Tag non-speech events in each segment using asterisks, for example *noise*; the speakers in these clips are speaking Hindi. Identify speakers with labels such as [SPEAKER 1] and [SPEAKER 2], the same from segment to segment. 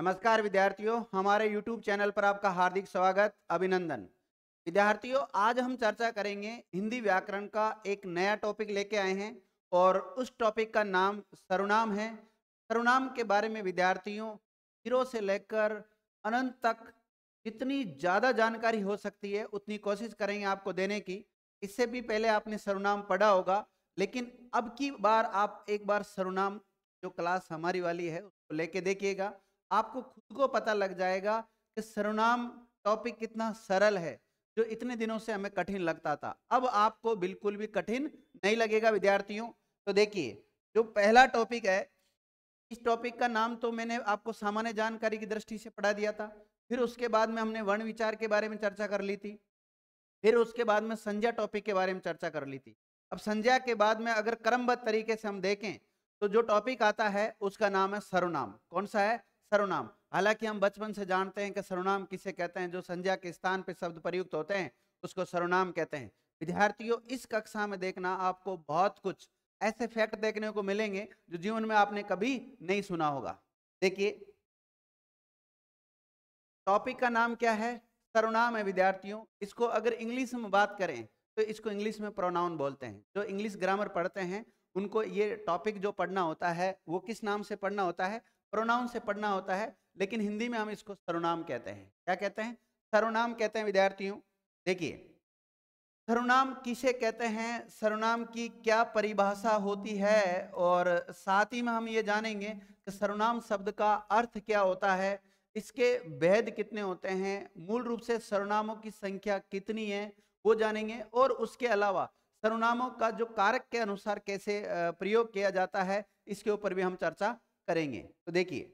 [SPEAKER 1] नमस्कार विद्यार्थियों हमारे YouTube चैनल पर आपका हार्दिक स्वागत अभिनंदन विद्यार्थियों आज हम चर्चा करेंगे हिंदी व्याकरण का एक नया टॉपिक लेके आए हैं और उस टॉपिक का नाम सर्वनाम है सर्वनाम के बारे में विद्यार्थियों जीरो से लेकर अनंत तक जितनी ज़्यादा जानकारी हो सकती है उतनी कोशिश करेंगे आपको देने की इससे भी पहले आपने सर्वनाम पढ़ा होगा लेकिन अब की बार आप एक बार सर्वनाम जो क्लास हमारी वाली है उसको लेके देखिएगा आपको खुद को पता लग जाएगा कि सर्वनाम टॉपिक कितना सरल है जो इतने दिनों से हमें कठिन लगता था अब आपको बिल्कुल भी कठिन नहीं लगेगा विद्यार्थियों तो देखिए जो पहला टॉपिक है इस टॉपिक का नाम तो मैंने आपको सामान्य जानकारी की दृष्टि से पढ़ा दिया था फिर उसके बाद में हमने वर्ण विचार के बारे में चर्चा कर ली थी फिर उसके बाद में संज्ञा टॉपिक के बारे में चर्चा कर ली थी अब संज्ञा के बाद में अगर क्रमबद्ध तरीके से हम देखें तो जो टॉपिक आता है उसका नाम है सर्वनाम कौन सा है सर्वनाम हालांकि हम बचपन से जानते हैं कि सर्वनाम किसे कहते हैं जो संज्ञा के स्थान पर शब्द प्रयुक्त होते हैं उसको सर्वनाम कहते हैं विद्यार्थियों इस कक्षा में देखना आपको बहुत कुछ ऐसे फैक्ट देखने को मिलेंगे जो जीवन में आपने कभी नहीं सुना होगा देखिए टॉपिक का नाम क्या है सर्वनाम है विद्यार्थियों इसको अगर इंग्लिश में बात करें तो इसको इंग्लिश में प्रोनाउन बोलते हैं जो इंग्लिश ग्रामर पढ़ते हैं उनको ये टॉपिक जो पढ़ना होता है वो किस नाम से पढ़ना होता है प्रोनाउन से पढ़ना होता है लेकिन हिंदी में हम इसको सर्वनाम कहते हैं क्या कहते हैं सर्वनाम कहते हैं विद्यार्थियों देखिए सर्वनाम किसे कहते हैं सर्वनाम की क्या परिभाषा होती है और साथ ही में हम ये जानेंगे कि सर्वनाम शब्द का अर्थ क्या होता है इसके भेद कितने होते हैं मूल रूप से सर्वनामों की संख्या कितनी है वो जानेंगे और उसके अलावा सर्वनामों का जो कारक के अनुसार कैसे प्रयोग किया जाता है इसके ऊपर भी हम चर्चा करेंगे तो देखिए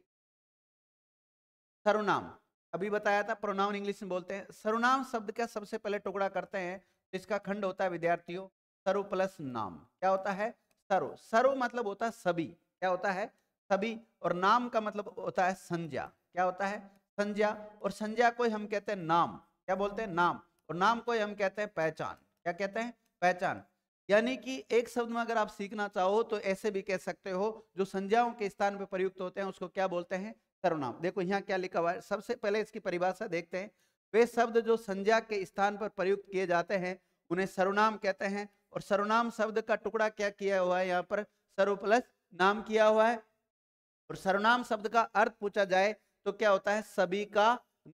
[SPEAKER 1] सर्वनाम अभी बताया था प्रोनाउन इंग्लिश में बोलते हैं सर्वनाम शब्द का सबसे पहले टुकड़ा करते हैं जिसका खंड होता है विद्यार्थियों सर्व प्लस नाम क्या होता है सर्व सर्व मतलब होता है सभी क्या होता है सभी और नाम का मतलब होता है संज्ञा क्या होता है संज्ञा और संज्ञा को हम कहते हैं नाम क्या बोलते हैं नाम और नाम को हम कहते हैं पहचान क्या कहते हैं पहचान यानी कि एक शब्द में अगर आप सीखना चाहो तो ऐसे भी कह सकते हो जो संज्ञाओं के स्थान पर प्रयुक्त होते हैं उसको क्या बोलते हैं सर्वनाम देखो यहाँ क्या लिखा हुआ है सबसे पहले इसकी परिभाषा देखते हैं वे शब्द जो संज्ञा के स्थान पर प्रयुक्त किए जाते हैं उन्हें सर्वनाम कहते हैं और सर्वनाम शब्द का टुकड़ा क्या किया हुआ है यहाँ पर सर्व प्लस नाम किया हुआ है और सर्वनाम शब्द का अर्थ पूछा जाए तो क्या होता है सभी का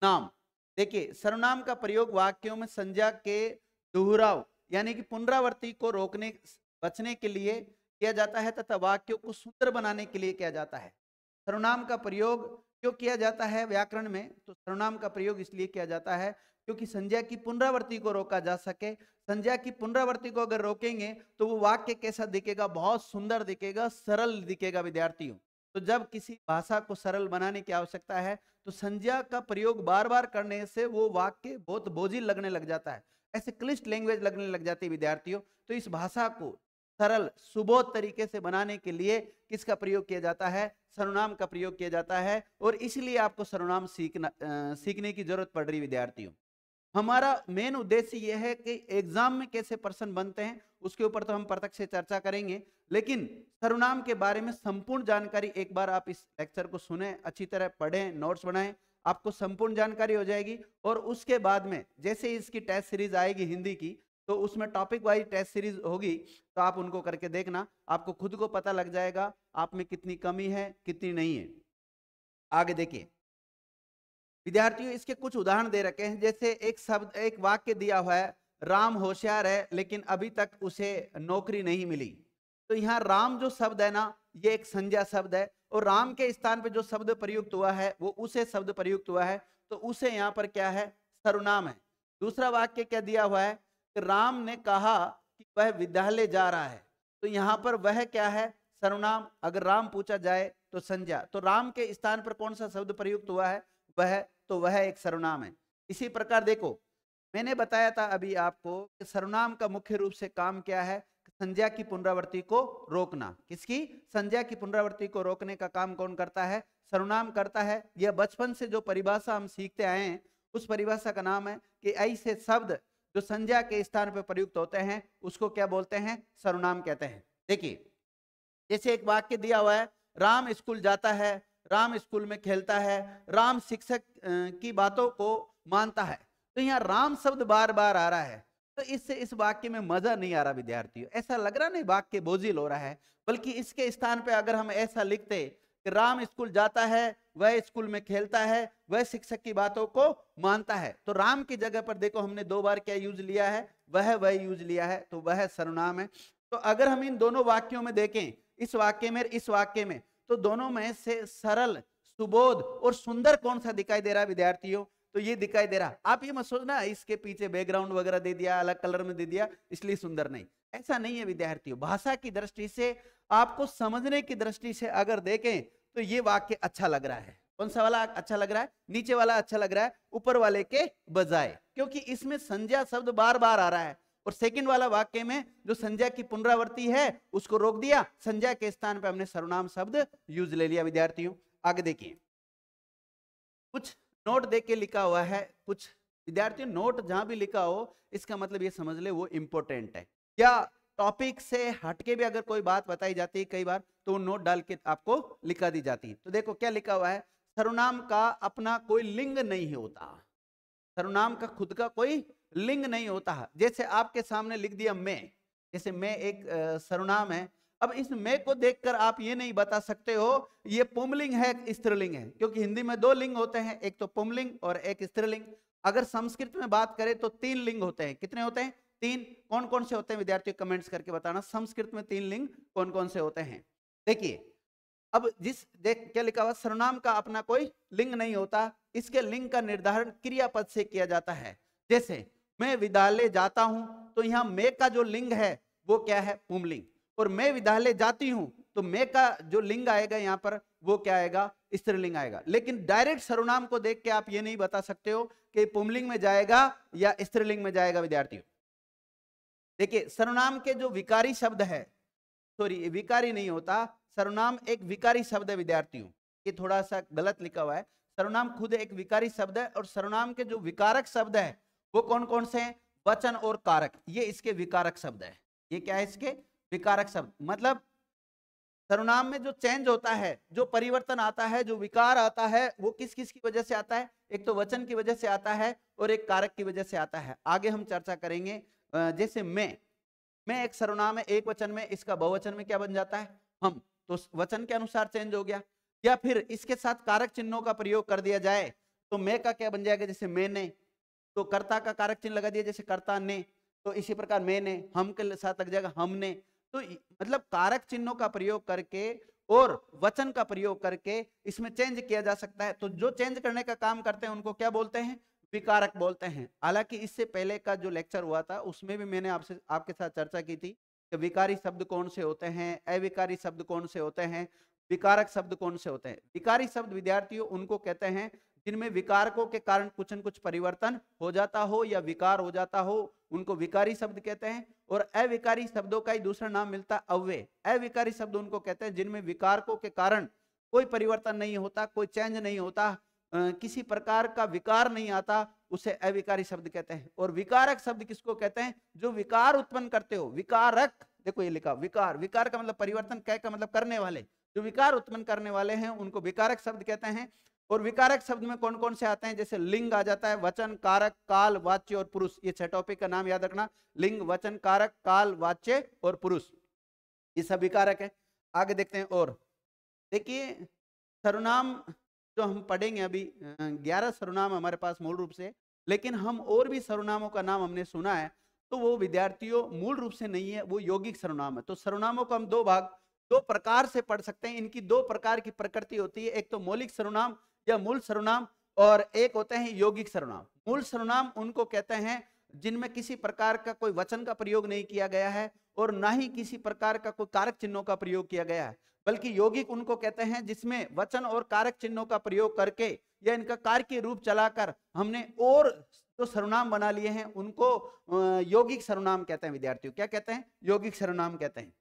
[SPEAKER 1] नाम देखिए सर्वनाम का प्रयोग वाक्यों में संज्ञा के दोहराव यानी कि पुनरावृत्ति को रोकने बचने के लिए किया जाता है तथा वाक्यों को सुंदर बनाने के लिए किया जाता है सर्वनाम का प्रयोग क्यों किया जाता है व्याकरण में तो सर्वनाम का प्रयोग इसलिए किया जाता है क्योंकि संज्ञा की पुनरावृत्ति को रोका जा सके संज्ञा की पुनरावृत्ति को अगर रोकेंगे तो वो वाक्य कैसा दिखेगा बहुत सुंदर दिखेगा सरल दिखेगा विद्यार्थियों तो जब किसी भाषा को सरल बनाने की आवश्यकता है तो संज्ञा का प्रयोग बार बार करने से वो वाक्य बहुत बोझिल लगने लग जाता है ऐसे क्लिष्ट लैंग्वेज लगने लग जाती है विद्यार्थियों तो इस भाषा को सरल सुबोध तरीके से बनाने के लिए किसका प्रयोग किया जाता है सर्वनाम का प्रयोग किया जाता है और इसलिए आपको सर्वनाम सीखना आ, सीखने की जरूरत पड़ रही विद्यार्थियों हमारा मेन उद्देश्य यह है कि एग्जाम में कैसे पर्सन बनते हैं उसके ऊपर तो हम प्रत्यक्ष चर्चा करेंगे लेकिन सर्वनाम के बारे में संपूर्ण जानकारी एक बार आप इस लेक्चर को सुने अच्छी तरह पढ़ें नोट्स बनाएं आपको संपूर्ण जानकारी हो जाएगी और उसके बाद में जैसे इसकी टेस्ट सीरीज आएगी हिंदी की तो उसमें टॉपिक वाइज टेस्ट सीरीज होगी तो आप उनको करके देखना आपको खुद को पता लग जाएगा आप में कितनी कमी है कितनी नहीं है आगे देखिए विद्यार्थियों इसके कुछ उदाहरण दे रखे हैं जैसे एक शब्द एक वाक्य दिया हुआ है राम होशियार है लेकिन अभी तक उसे नौकरी नहीं मिली तो यहाँ राम जो शब्द है ना ये एक संज्ञा शब्द है और राम के स्थान पर जो शब्द प्रयुक्त हुआ है वो उसे शब्द प्रयुक्त हुआ है तो उसे यहाँ पर क्या है सर्वनाम है दूसरा वाक्य क्या दिया हुआ है कि राम ने कहा कि वह विद्यालय जा रहा है तो यहाँ पर वह क्या है सर्वनाम अगर राम पूछा जाए तो संज्ञा तो राम के स्थान पर कौन सा शब्द प्रयुक्त हुआ है वह तो वह एक सर्वनाम है इसी प्रकार देखो मैंने बताया था अभी आपको कि सर्वनाम का मुख्य रूप से काम क्या है संज्ञा की पुनरावृत्ति को रोकना किसकी संज्ञा की पुनरावृत्ति को रोकने का काम कौन करता है सर्वनाम करता है यह बचपन से जो परिभाषा हम सीखते आए हैं उस परिभाषा का नाम है कि ऐसे शब्द जो संज्ञा के स्थान पर प्रयुक्त होते हैं उसको क्या बोलते हैं सर्वनाम कहते हैं देखिए जैसे एक वाक्य दिया हुआ है राम स्कूल जाता है राम स्कूल में खेलता है राम शिक्षक की बातों को मानता है तो यहाँ राम शब्द बार बार आ रहा है तो इससे इस वाक्य में मजा नहीं आ रहा विद्यार्थियों ऐसा लग रहा नहीं वाक्य बोझिल हो रहा है बल्कि इसके स्थान पर अगर हम ऐसा लिखते कि राम स्कूल जाता है वह स्कूल में खेलता है वह शिक्षक की बातों को मानता है तो राम की जगह पर देखो हमने दो बार क्या यूज लिया है वह वह यूज लिया है तो वह सर्वनाम है तो अगर हम इन दोनों वाक्यों में देखें इस वाक्य में इस वाक्य में तो दोनों में से सरल सुबोध और सुंदर कौन सा दिखाई दे रहा है विद्यार्थियों तो ये दिखाई दे रहा आप ये मत सोचना इसके पीछे बैकग्राउंड वगैरह दे दिया अलग कलर में दे दिया इसलिए सुंदर नहीं ऐसा नहीं है विद्यार्थियों भाषा की दृष्टि से आपको समझने की दृष्टि से अगर देखें तो ये वाक्य अच्छा लग रहा है कौन सा वाला अच्छा लग रहा है नीचे वाला अच्छा लग रहा है ऊपर वाले के बजाय क्योंकि इसमें संज्ञा शब्द बार बार आ रहा है और सेकंड वाला वाक्य में जो संज्ञा की पुनरावृत्ति है उसको रोक दिया संज्ञा के स्थान पर हमने सर्वनाम शब्द यूज ले लिया विद्यार्थियों आगे देखिए कुछ नोट दे के लिखा हुआ है कुछ विद्यार्थी नोट जहां भी लिखा हो इसका मतलब ये समझ ले वो इम्पोर्टेंट है या टॉपिक से हटके भी अगर कोई बात बताई जाती है कई बार तो नोट डाल के आपको लिखा दी जाती है तो देखो क्या लिखा हुआ है सर्वनाम का अपना कोई लिंग नहीं होता सर्वनाम का खुद का कोई लिंग नहीं होता जैसे आपके सामने लिख दिया मैं जैसे मैं एक सर्वनाम है अब इस मैं को देखकर आप ये नहीं बता सकते हो ये पुमलिंग है स्त्रीलिंग है क्योंकि हिंदी में दो लिंग होते हैं एक तो पुमलिंग और एक स्त्रीलिंग अगर संस्कृत में बात करें तो तीन लिंग होते हैं कितने होते हैं तीन कौन कौन से होते हैं विद्यार्थियों कमेंट्स करके बताना संस्कृत में तीन लिंग कौन कौन से होते हैं देखिए अब जिस देख क्या लिखा हुआ सर्वनाम का अपना कोई लिंग नहीं होता इसके लिंग का निर्धारण क्रियापद से किया जाता है जैसे मैं विद्यालय जाता हूं तो यहाँ मे का जो लिंग है वो क्या है पुमलिंग और मैं विद्यालय जाती हूं तो मैं का जो लिंग आएगा यहाँ पर वो क्या आएगा स्त्रीलिंग आएगा लेकिन डायरेक्ट सर्वनाम को देख के आप ये नहीं बता सकते हो कि पुमलिंग में जाएगा या स्त्रीलिंग में जाएगा विद्यार्थियों देखिए सर्वनाम के जो विकारी शब्द है सॉरी विकारी नहीं होता सर्वनाम एक विकारी शब्द है विद्यार्थियों ये थोड़ा सा गलत लिखा हुआ है सर्वनाम खुद एक विकारी शब्द है और सर्वनाम के जो विकारक शब्द है वो कौन कौन से हैं वचन और कारक ये इसके विकारक शब्द है ये क्या है इसके विकारक शब्द मतलब सर्वनाम में जो चेंज होता है जो परिवर्तन आता है जो विकार आता है वो किस किस की वजह से आता है एक तो वचन की वजह से आता है और एक कारक की वजह से आता है आगे हम चर्चा करेंगे जैसे मैं मैं एक सर्वनाम है एक वचन में इसका बहुवचन में क्या बन जाता है हम तो वचन के अनुसार चेंज हो गया या फिर इसके साथ कारक चिन्हों का प्रयोग कर दिया जाए तो मैं का क्या बन जाएगा जैसे मैंने तो कर्ता का कारक चिन्ह लगा दिया जैसे कर्ता ने तो इसी प्रकार मैंने हम के साथ लग जाएगा हमने तो मतलब कारक चिन्हों का प्रयोग करके और वचन का प्रयोग करके इसमें चेंज किया जा सकता है तो जो चेंज करने का काम करते हैं उनको क्या बोलते हैं विकारक बोलते हैं हालांकि इससे पहले का जो लेक्चर हुआ था उसमें भी मैंने आपसे आपके साथ चर्चा की थी कि विकारी शब्द कौन से होते हैं अविकारी शब्द कौन से होते हैं विकारक शब्द कौन से होते हैं विकारी शब्द विद्यार्थियों उनको कहते हैं जिनमें विकारकों के कारण कुछ न कुछ परिवर्तन हो जाता हो या विकार हो जाता हो उनको विकारी शब्द कहते हैं और अविकारी शब्दों का ही दूसरा नाम मिलता है अव्य अविकारी शब्द उनको कहते हैं जिनमें विकारकों के कारण कोई परिवर्तन नहीं होता कोई चेंज नहीं होता किसी प्रकार का विकार नहीं आता उसे अविकारी शब्द कहते हैं और विकारक शब्द किसको कहते हैं जो विकार उत्पन्न करते हो विकारक देखो ये लिखा विकार विकार का मतलब परिवर्तन कह का मतलब करने वाले जो विकार उत्पन्न करने वाले हैं उनको विकारक शब्द कहते हैं और विकारक शब्द में कौन कौन से आते हैं जैसे लिंग आ जाता है वचन कारक काल वाच्य और पुरुष ये छह टॉपिक का नाम याद रखना लिंग वचन कारक काल वाच्य और पुरुष ये सब विकारक है आगे देखते हैं और देखिए सर्वनाम जो हम पढ़ेंगे अभी ग्यारह सर्वनाम हमारे पास मूल रूप से लेकिन हम और भी सर्वनामों का नाम हमने सुना है तो वो विद्यार्थियों मूल रूप से नहीं है वो यौगिक सर्वनाम है तो सर्वनामों को हम दो भाग दो प्रकार से पढ़ सकते हैं इनकी दो प्रकार की प्रकृति होती है एक तो मौलिक सर्वनाम या मूल सर्वनाम और एक होते हैं यौगिक सर्वनाम मूल सर्वनाम उनको कहते हैं जिनमें किसी प्रकार का कोई वचन का प्रयोग नहीं किया गया है और ना ही किसी प्रकार का कोई कारक चिन्हों का प्रयोग किया गया है बल्कि यौगिक उनको कहते हैं जिसमें वचन और कारक चिन्हों का प्रयोग करके या इनका कार्य रूप चलाकर हमने और जो तो सर्वनाम बना लिए हैं उनको यौगिक सर्वनाम कहते हैं विद्यार्थियों क्या कहते हैं यौगिक सर्वनाम कहते हैं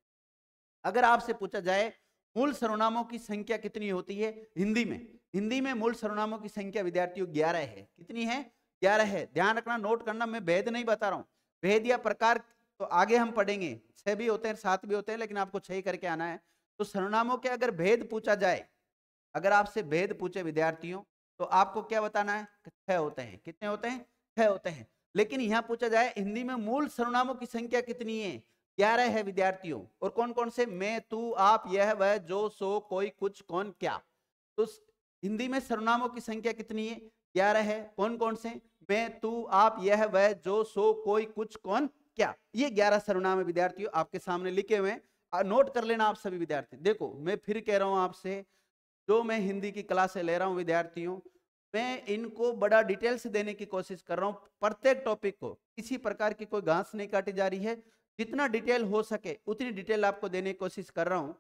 [SPEAKER 1] अगर आपसे पूछा जाए मूल सर्वनामों की संख्या कितनी होती है हिंदी में हिंदी में मूल सर्वनामों की संख्या विद्यार्थियों ग्यारह है कितनी है ग्यारह है ध्यान रखना नोट करना मैं भेद नहीं बता रहा हूँ भेद या प्रकार तो आगे हम पढ़ेंगे छह भी होते हैं सात भी होते हैं लेकिन आपको छह करके आना है तो सर्वनामों के अगर भेद पूछा जाए अगर आपसे भेद पूछे विद्यार्थियों तो आपको क्या बताना है छह होते हैं कितने होते हैं छह होते हैं लेकिन यहाँ पूछा जाए हिंदी में मूल सर्वनामों की संख्या कितनी है ग्यारह है विद्यार्थियों और कौन कौन से मैं तू आप यह वह जो सो कोई कुछ कौन क्या तो हिंदी में सर्वनामों की संख्या कितनी है ग्यारह है कौन कौन से मैं तू आप यह वह जो सो कोई कुछ कौन क्या ये ग्यारह सर्वनाम है विद्यार्थियों आपके सामने लिखे हुए नोट कर लेना आप सभी विद्यार्थी देखो मैं फिर कह रहा हूँ आपसे जो मैं हिंदी की क्लासे ले रहा हूँ विद्यार्थियों मैं इनको बड़ा डिटेल से देने की कोशिश कर रहा हूँ प्रत्येक टॉपिक को किसी प्रकार की कोई घास नहीं काटी जा रही है जितना डिटेल हो सके उतनी डिटेल आपको देने की कोशिश कर रहा हूँ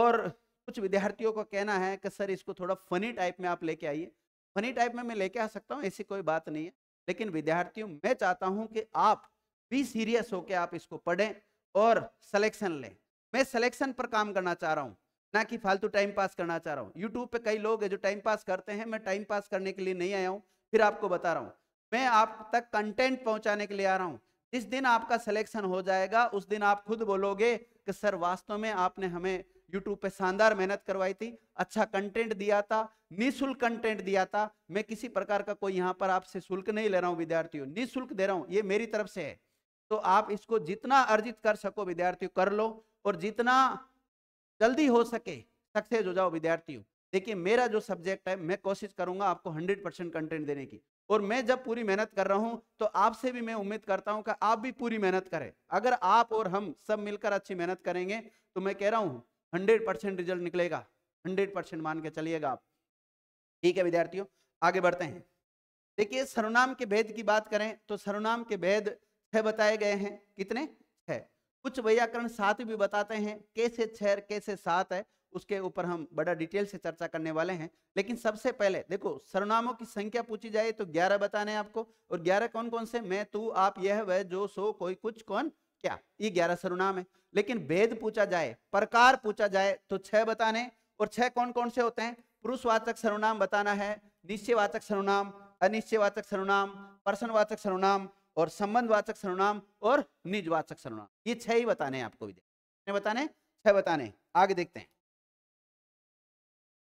[SPEAKER 1] और कुछ विद्यार्थियों को कहना है कि सर इसको थोड़ा फनी टाइप में आप लेके आइए फनी टाइप में मैं लेके आ सकता हूँ ऐसी कोई बात नहीं है लेकिन विद्यार्थियों मैं चाहता हूँ कि आप भी सीरियस होकर आप इसको पढ़ें और सलेक्शन लें मैं सलेक्शन पर काम करना चाह रहा हूँ ना कि फालतू टाइम पास करना चाह रहा हूँ यूट्यूब पे कई लोग है जो टाइम पास करते हैं मैं टाइम पास करने के लिए नहीं आया हूँ फिर आपको बता रहा हूँ मैं आप तक कंटेंट पहुँचाने के लिए आ रहा हूँ जिस दिन आपका सिलेक्शन हो जाएगा उस दिन आप खुद बोलोगे कि सर वास्तव में आपने हमें यूट्यूब पे शानदार मेहनत करवाई थी अच्छा कंटेंट दिया था निःशुल्क कंटेंट दिया था मैं किसी प्रकार का कोई यहाँ पर आपसे शुल्क नहीं ले रहा हूँ विद्यार्थियों निःशुल्क दे रहा हूँ ये मेरी तरफ से है तो आप इसको जितना अर्जित कर सको विद्यार्थियों कर लो और जितना जल्दी हो सके सक्सेस हो जाओ विद्यार्थियों देखिए मेरा जो सब्जेक्ट है मैं कोशिश करूंगा आपको हंड्रेड परसेंट कंटेंट देने की और मैं जब पूरी मेहनत कर रहा हूं तो आपसे भी मैं उम्मीद करता हूं कि आप भी पूरी मेहनत करें अगर आप और हम सब मिलकर अच्छी मेहनत करेंगे तो मैं कह रहा हूँ हंड्रेड परसेंट रिजल्ट निकलेगा हंड्रेड परसेंट मान के चलिएगा आप ठीक है विद्यार्थियों आगे बढ़ते हैं देखिए सर्वनाम के भेद की बात करें तो सर्वनाम के भेद छह बताए गए हैं कितने छह कुछ व्याकरण सात भी बताते हैं कैसे छह कैसे सात है उसके ऊपर हम बड़ा डिटेल से चर्चा करने वाले हैं लेकिन सबसे पहले देखो सर्वनामों की संख्या पूछी जाए तो ग्यारह बताने आपको और ग्यारह कौन कौन से मैं तू आप यह वह जो सो कोई कुछ कौन क्या ये ग्यारह सर्वनाम है लेकिन भेद पूछा जाए प्रकार पूछा जाए तो छह बताने और छह कौन कौन से होते हैं पुरुषवाचक सर्वनाम बताना है निश्चयवाचक सर्वनाम अनिश्चयवाचक सर्वनाम प्रसन्नवाचक सर्वनाम और संबंधवाचक सर्वनाम और निजवाचक सर्वनाम ये छह ही बताने हैं आपको बताने छह बताने आगे देखते हैं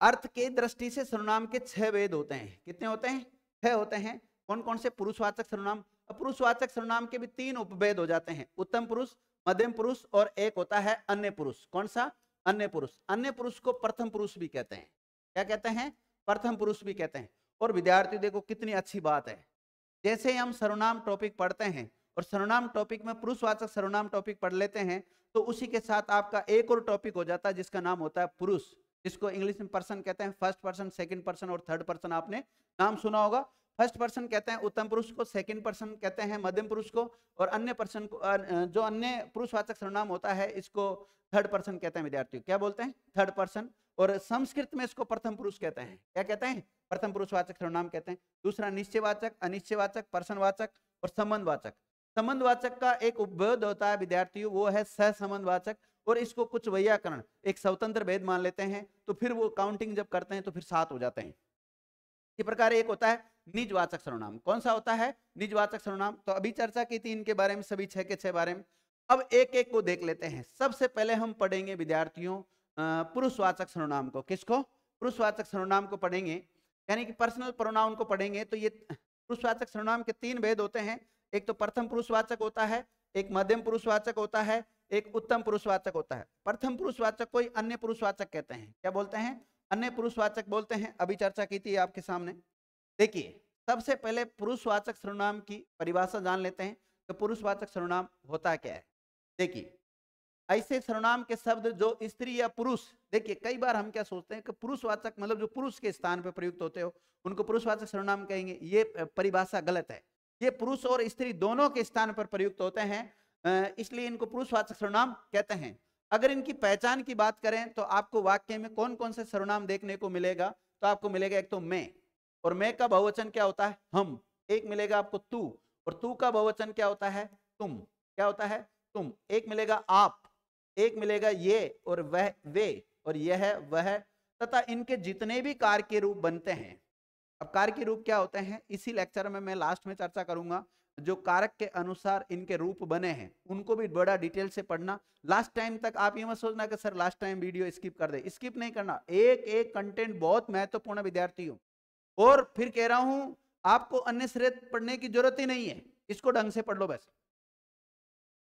[SPEAKER 1] अर्थ के दृष्टि से सर्वनाम के छह वेद होते हैं कितने होते हैं छह होते हैं कौन कौन से पुरुषवाचक सर्वनाम पुरुषवाचक सर्वनाम के भी तीन उपभेद हो जाते हैं उत्तम पुरुष मध्यम पुरुष और एक होता है अन्य पुरुष कौन सा अन्य पुरुष अन्य पुरुष को प्रथम पुरुष भी कहते हैं क्या कहते हैं प्रथम पुरुष भी कहते हैं और विद्यार्थी देखो कितनी अच्छी बात है जैसे हम सर्वनाम टॉपिक पढ़ते हैं और सर्वनाम टॉपिक में पुरुषवाचक सर्वनाम टॉपिक पढ़ लेते हैं तो उसी के साथ आपका एक और टॉपिक हो जाता है जिसका नाम होता है पुरुष जिसको इंग्लिश में पर्सन कहते हैं फर्स्ट पर्सन सेकंड पर्सन और थर्ड पर्सन आपने नाम सुना होगा फर्स्ट पर्सन कहते हैं उत्तम पुरुष को सेकंड पर्सन कहते हैं मध्यम पुरुष को और अन्य पर्सन को जो अन्य पुरुषवाचक सर्वनाम होता है इसको थर्ड पर्सन कहते हैं विद्यार्थियों क्या बोलते हैं थर्ड पर्सन और संस्कृत में इसको प्रथम पुरुष कहते हैं क्या कहते हैं प्रथम पुरुषवाचक सर्वनाम कहते हैं दूसरा निश्चयवाचक अनिश्चयवाचक पर्सनवाचक और संबंधवाचक संबंधवाचक का एक उपभेद होता है विद्यार्थियों वो है सहसंबंधवाचक और इसको कुछ वैयाकरण एक स्वतंत्र भेद मान लेते हैं तो फिर वो काउंटिंग जब करते हैं तो फिर सात हो जाते हैं इस प्रकार एक होता है निजवाचक सर्वनाम कौन सा होता है निजवाचक सर्वनाम तो अभी चर्चा की थी इनके बारे में सभी छह के छह बारे में अब एक एक को देख लेते हैं सबसे पहले हम पढ़ेंगे विद्यार्थियों पुरुषवाचक सर्वनाम को किसको पुरुषवाचक सर्वनाम को पढ़ेंगे यानी कि पर्सनल प्रोनाउन को पढ़ेंगे तो ये पुरुषवाचक सर्वनाम के तीन भेद होते हैं एक तो प्रथम पुरुषवाचक होता है एक मध्यम पुरुषवाचक होता है एक उत्तम पुरुषवाचक होता है प्रथम पुरुषवाचक कोई अन्य पुरुषवाचक कहते हैं क्या बोलते हैं अन्य पुरुषवाचक बोलते हैं अभी चर्चा की थी आपके सामने देखिए सबसे पहले पुरुषवाचक सर्वनाम की परिभाषा जान लेते हैं तो पुरुषवाचक सर्वनाम होता क्या है देखिए ऐसे सर्वनाम के शब्द जो स्त्री या पुरुष देखिए कई बार हम क्या सोचते हैं कि पुरुषवाचक मतलब जो पुरुष के स्थान पर प्रयुक्त होते हो उनको पुरुषवाचक सर्वनाम कहेंगे ये परिभाषा गलत है ये पुरुष और स्त्री दोनों के स्थान पर प्रयुक्त होते हैं इसलिए इनको पुरुषवाचक सर्वनाम कहते हैं अगर इनकी पहचान की बात करें तो आपको वाक्य में कौन कौन से सर्वनाम देखने को मिलेगा तो आपको मिलेगा एक तो मैं और मैं का बहुवचन क्या होता है हम एक मिलेगा आपको तू और तू का बहुवचन क्या होता है तुम क्या होता है तुम एक मिलेगा आप एक मिलेगा ये और वह वे और यह वह तथा इनके जितने भी कार्य के रूप बनते हैं अब कार्य के रूप क्या होते हैं इसी लेक्चर में मैं लास्ट में चर्चा करूंगा जो कारक के अनुसार इनके रूप बने हैं उनको भी बड़ा डिटेल से पढ़ना लास्ट टाइम तक आप ये मत सोचना कि sir last time video skip कर दे स्किप नहीं करना एक एक कंटेंट बहुत महत्वपूर्ण विद्यार्थी और फिर कह रहा हूं आपको अन्य श्रेत पढ़ने की जरूरत ही नहीं है इसको ढंग से पढ़ लो बस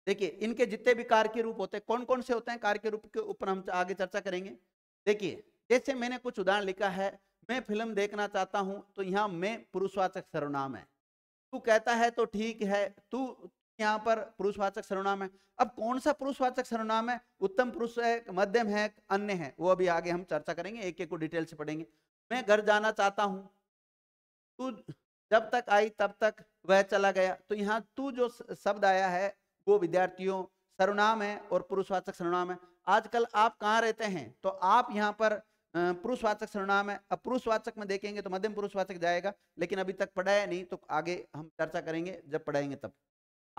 [SPEAKER 1] देखिए इनके जितने भी कार के रूप होते हैं कौन कौन से होते हैं कार के रूप के ऊपर हम आगे चर्चा करेंगे देखिए जैसे मैंने कुछ उदाहरण लिखा है मैं फिल्म देखना चाहता हूँ तो यहाँ मैं पुरुषवाचक सर्वनाम है तू कहता है तो ठीक है तू यहाँ पर पुरुषवाचक सर्वनाम है अब कौन सा पुरुषवाचक सर्वनाम है उत्तम पुरुष है मध्यम है अन्य है वो अभी आगे हम चर्चा करेंगे एक एक को डिटेल से पढ़ेंगे मैं घर जाना चाहता हूँ तू जब तक आई तब तक वह चला गया तो यहाँ तू जो शब्द आया है वो विद्यार्थियों सर्वनाम है और पुरुषवाचक सर्वनाम है आजकल आप कहाँ रहते हैं तो आप यहाँ पर पुरुषवाचक सर्वनाम है अब पुरुषवाचक में देखेंगे तो मध्यम पुरुषवाचक जाएगा लेकिन अभी तक पढ़ाया नहीं तो आगे हम चर्चा करेंगे जब पढ़ाएंगे तब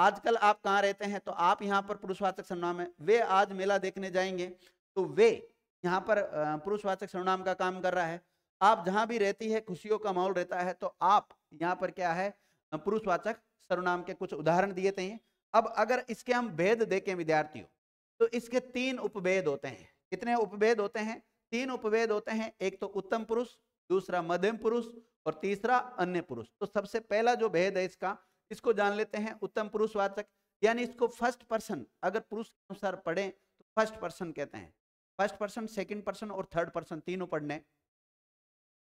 [SPEAKER 1] आजकल आप कहाँ रहते हैं तो आप यहाँ पर पुरुषवाचक सर्वनाम है वे आज मेला देखने जाएंगे तो वे यहाँ पर पुरुषवाचक सर्वनाम का काम कर रहा है आप जहाँ भी रहती है खुशियों का माहौल रहता है तो आप यहाँ पर क्या है पुरुषवाचक सर्वनाम के कुछ उदाहरण दिए थे अब अगर इसके हम भेद देखें विद्यार्थियों तो इसके तीन उपभेद होते हैं कितने उपभेद होते हैं तीन उपवेद होते हैं एक तो उत्तम पुरुष दूसरा मध्यम पुरुष और तीसरा अन्य पुरुष तो सबसे पहला जो भेद है इसका इसको जान लेते हैं उत्तम पुरुषवाचक यानी इसको फर्स्ट पर्सन अगर पुरुष के अनुसार पढ़े तो फर्स्ट पर्सन कहते हैं फर्स्ट पर्सन सेकंड पर्सन और थर्ड पर्सन तीनों पढ़ने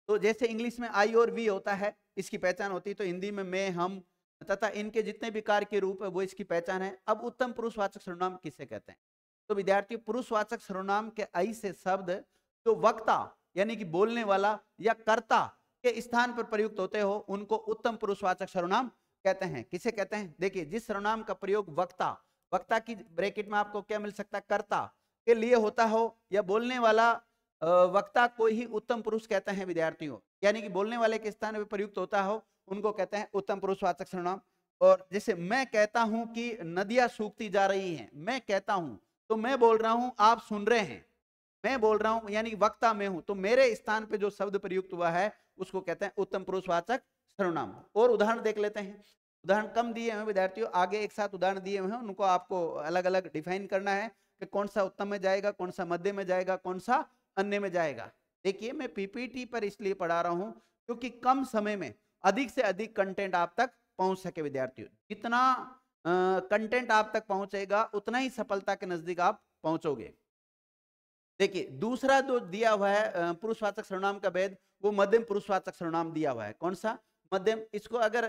[SPEAKER 1] तो जैसे इंग्लिश में आई और वी होता है इसकी पहचान होती है तो हिंदी में मैं हम तथा इनके जितने भी कार्य के रूप है वो इसकी पहचान है अब उत्तम पुरुषवाचक सर्वनाम किसे कहते हैं तो विद्यार्थी पुरुषवाचक सर्वनाम के आई से शब्द जो वक्ता यानी कि बोलने वाला या कर्ता के स्थान पर प्रयुक्त होते हो उनको उत्तम पुरुषवाचक सर्वनाम कहते हैं किसे कहते हैं देखिए जिस सर्वनाम का प्रयोग वक्ता वक्ता की ब्रैकेट में आपको क्या मिल सकता है कर्ता के लिए होता हो या बोलने वाला वक्ता को ही उत्तम पुरुष कहते हैं विद्यार्थियों यानी कि बोलने वाले के स्थान पर प्रयुक्त होता हो उनको कहते हैं उत्तम पुरुषवाचक सर्वनाम और जैसे मैं कहता हूं कि नदियां सूखती जा रही हैं मैं कहता हूं तो मैं बोल रहा हूं आप सुन रहे हैं मैं बोल रहा हूं यानी वक्ता में हूं तो मेरे स्थान पे जो शब्द प्रयुक्त हुआ है उसको कहते हैं उत्तम पुरुषवाचक सर्वनाम और उदाहरण देख लेते हैं उदाहरण कम दिए हुए विद्यार्थियों आगे एक साथ उदाहरण दिए हुए हैं उनको आपको अलग अलग डिफाइन करना है कि कौन सा उत्तम में जाएगा कौन सा मध्य में जाएगा कौन सा अन्य में जाएगा देखिए मैं पीपीटी पर इसलिए पढ़ा रहा हूँ क्योंकि कम समय में अधिक से अधिक कंटेंट आप तक पहुंच सके विद्यार्थियों जितना कंटेंट आप तक पहुंचेगा उतना ही सफलता के नजदीक आप पहुंचोगे देखिए दूसरा जो दिया हुआ है पुरुषवाचक सर्वनाम का भेद वो मध्यम पुरुषवाचक सर्वनाम दिया हुआ है कौन सा मध्यम इसको अगर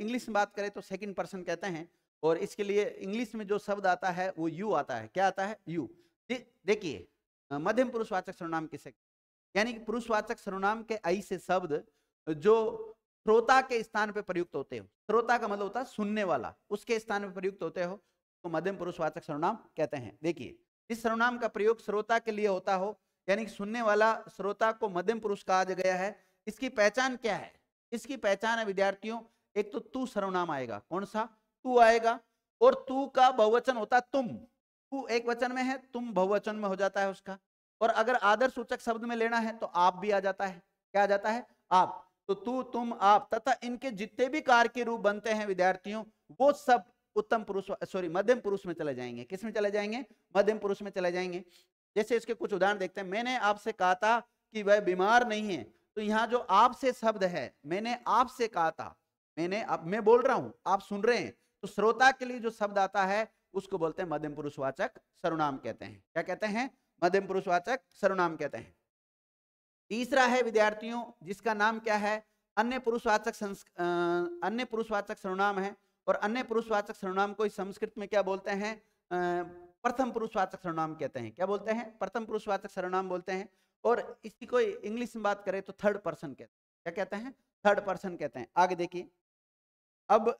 [SPEAKER 1] इंग्लिश में बात करें तो सेकंड पर्सन कहते हैं और इसके लिए इंग्लिश में जो शब्द आता है वो यू आता है क्या आता है यू देखिए मध्यम पुरुषवाचक सर्वनाम किसे यानी कि पुरुषवाचक सर्वनाम के ऐसे शब्द जो श्रोता के स्थान पर प्रयुक्त होते हो श्रोता का मतलब होता है सुनने वाला उसके स्थान पर प्रयुक्त होते हो तो मध्यम पुरुषवाचक सर्वनाम कहते हैं देखिए इस सर्वनाम का प्रयोग श्रोता के लिए होता हो यानी सुनने वाला श्रोता को मध्यम पुरुष कहा गया है इसकी पहचान क्या है इसकी पहचान है विद्यार्थियों एक तो तू सर्वनाम आएगा कौन सा तू आएगा और तू का बहुवचन होता तुम तू एक वचन में है तुम बहुवचन में हो जाता है उसका और अगर आदर सूचक शब्द में लेना है तो आप भी आ जाता है क्या आ जाता है आप तो तू तुम आप तथा इनके जितने भी कार्य के रूप बनते हैं विद्यार्थियों वो सब उत्तम पुरुष सॉरी मध्यम पुरुष में चले जाएंगे किस में चले जाएंगे मध्यम पुरुष में चले जाएंगे जैसे इसके कुछ उदाहरण देखते हैं मैंने आपसे कहा था कि वह बीमार नहीं है तो यहाँ जो आपसे शब्द है मैंने आपसे कहा था मैंने अब मैं बोल रहा हूँ आप सुन रहे हैं तो श्रोता के लिए जो शब्द आता है उसको बोलते हैं मध्यम पुरुषवाचक सर्वनाम कहते हैं क्या कहते हैं मध्यम पुरुषवाचक सर्वनाम कहते हैं तीसरा है विद्यार्थियों जिसका नाम क्या है अन्य पुरुषवाचक अन्य पुरुषवाचक सर्वनाम है और अन्य पुरुषवाचक सर्वनाम को इस संस्कृत में क्या बोलते हैं प्रथम पुरुषवाचक सर्वनाम कहते हैं क्या बोलते हैं प्रथम पुरुषवाचक सर्वनाम बोलते हैं और इसकी कोई इंग्लिश में बात करें तो थर्ड पर्सन कहते हैं क्या कहते हैं थर्ड पर्सन कहते हैं आगे देखिए अब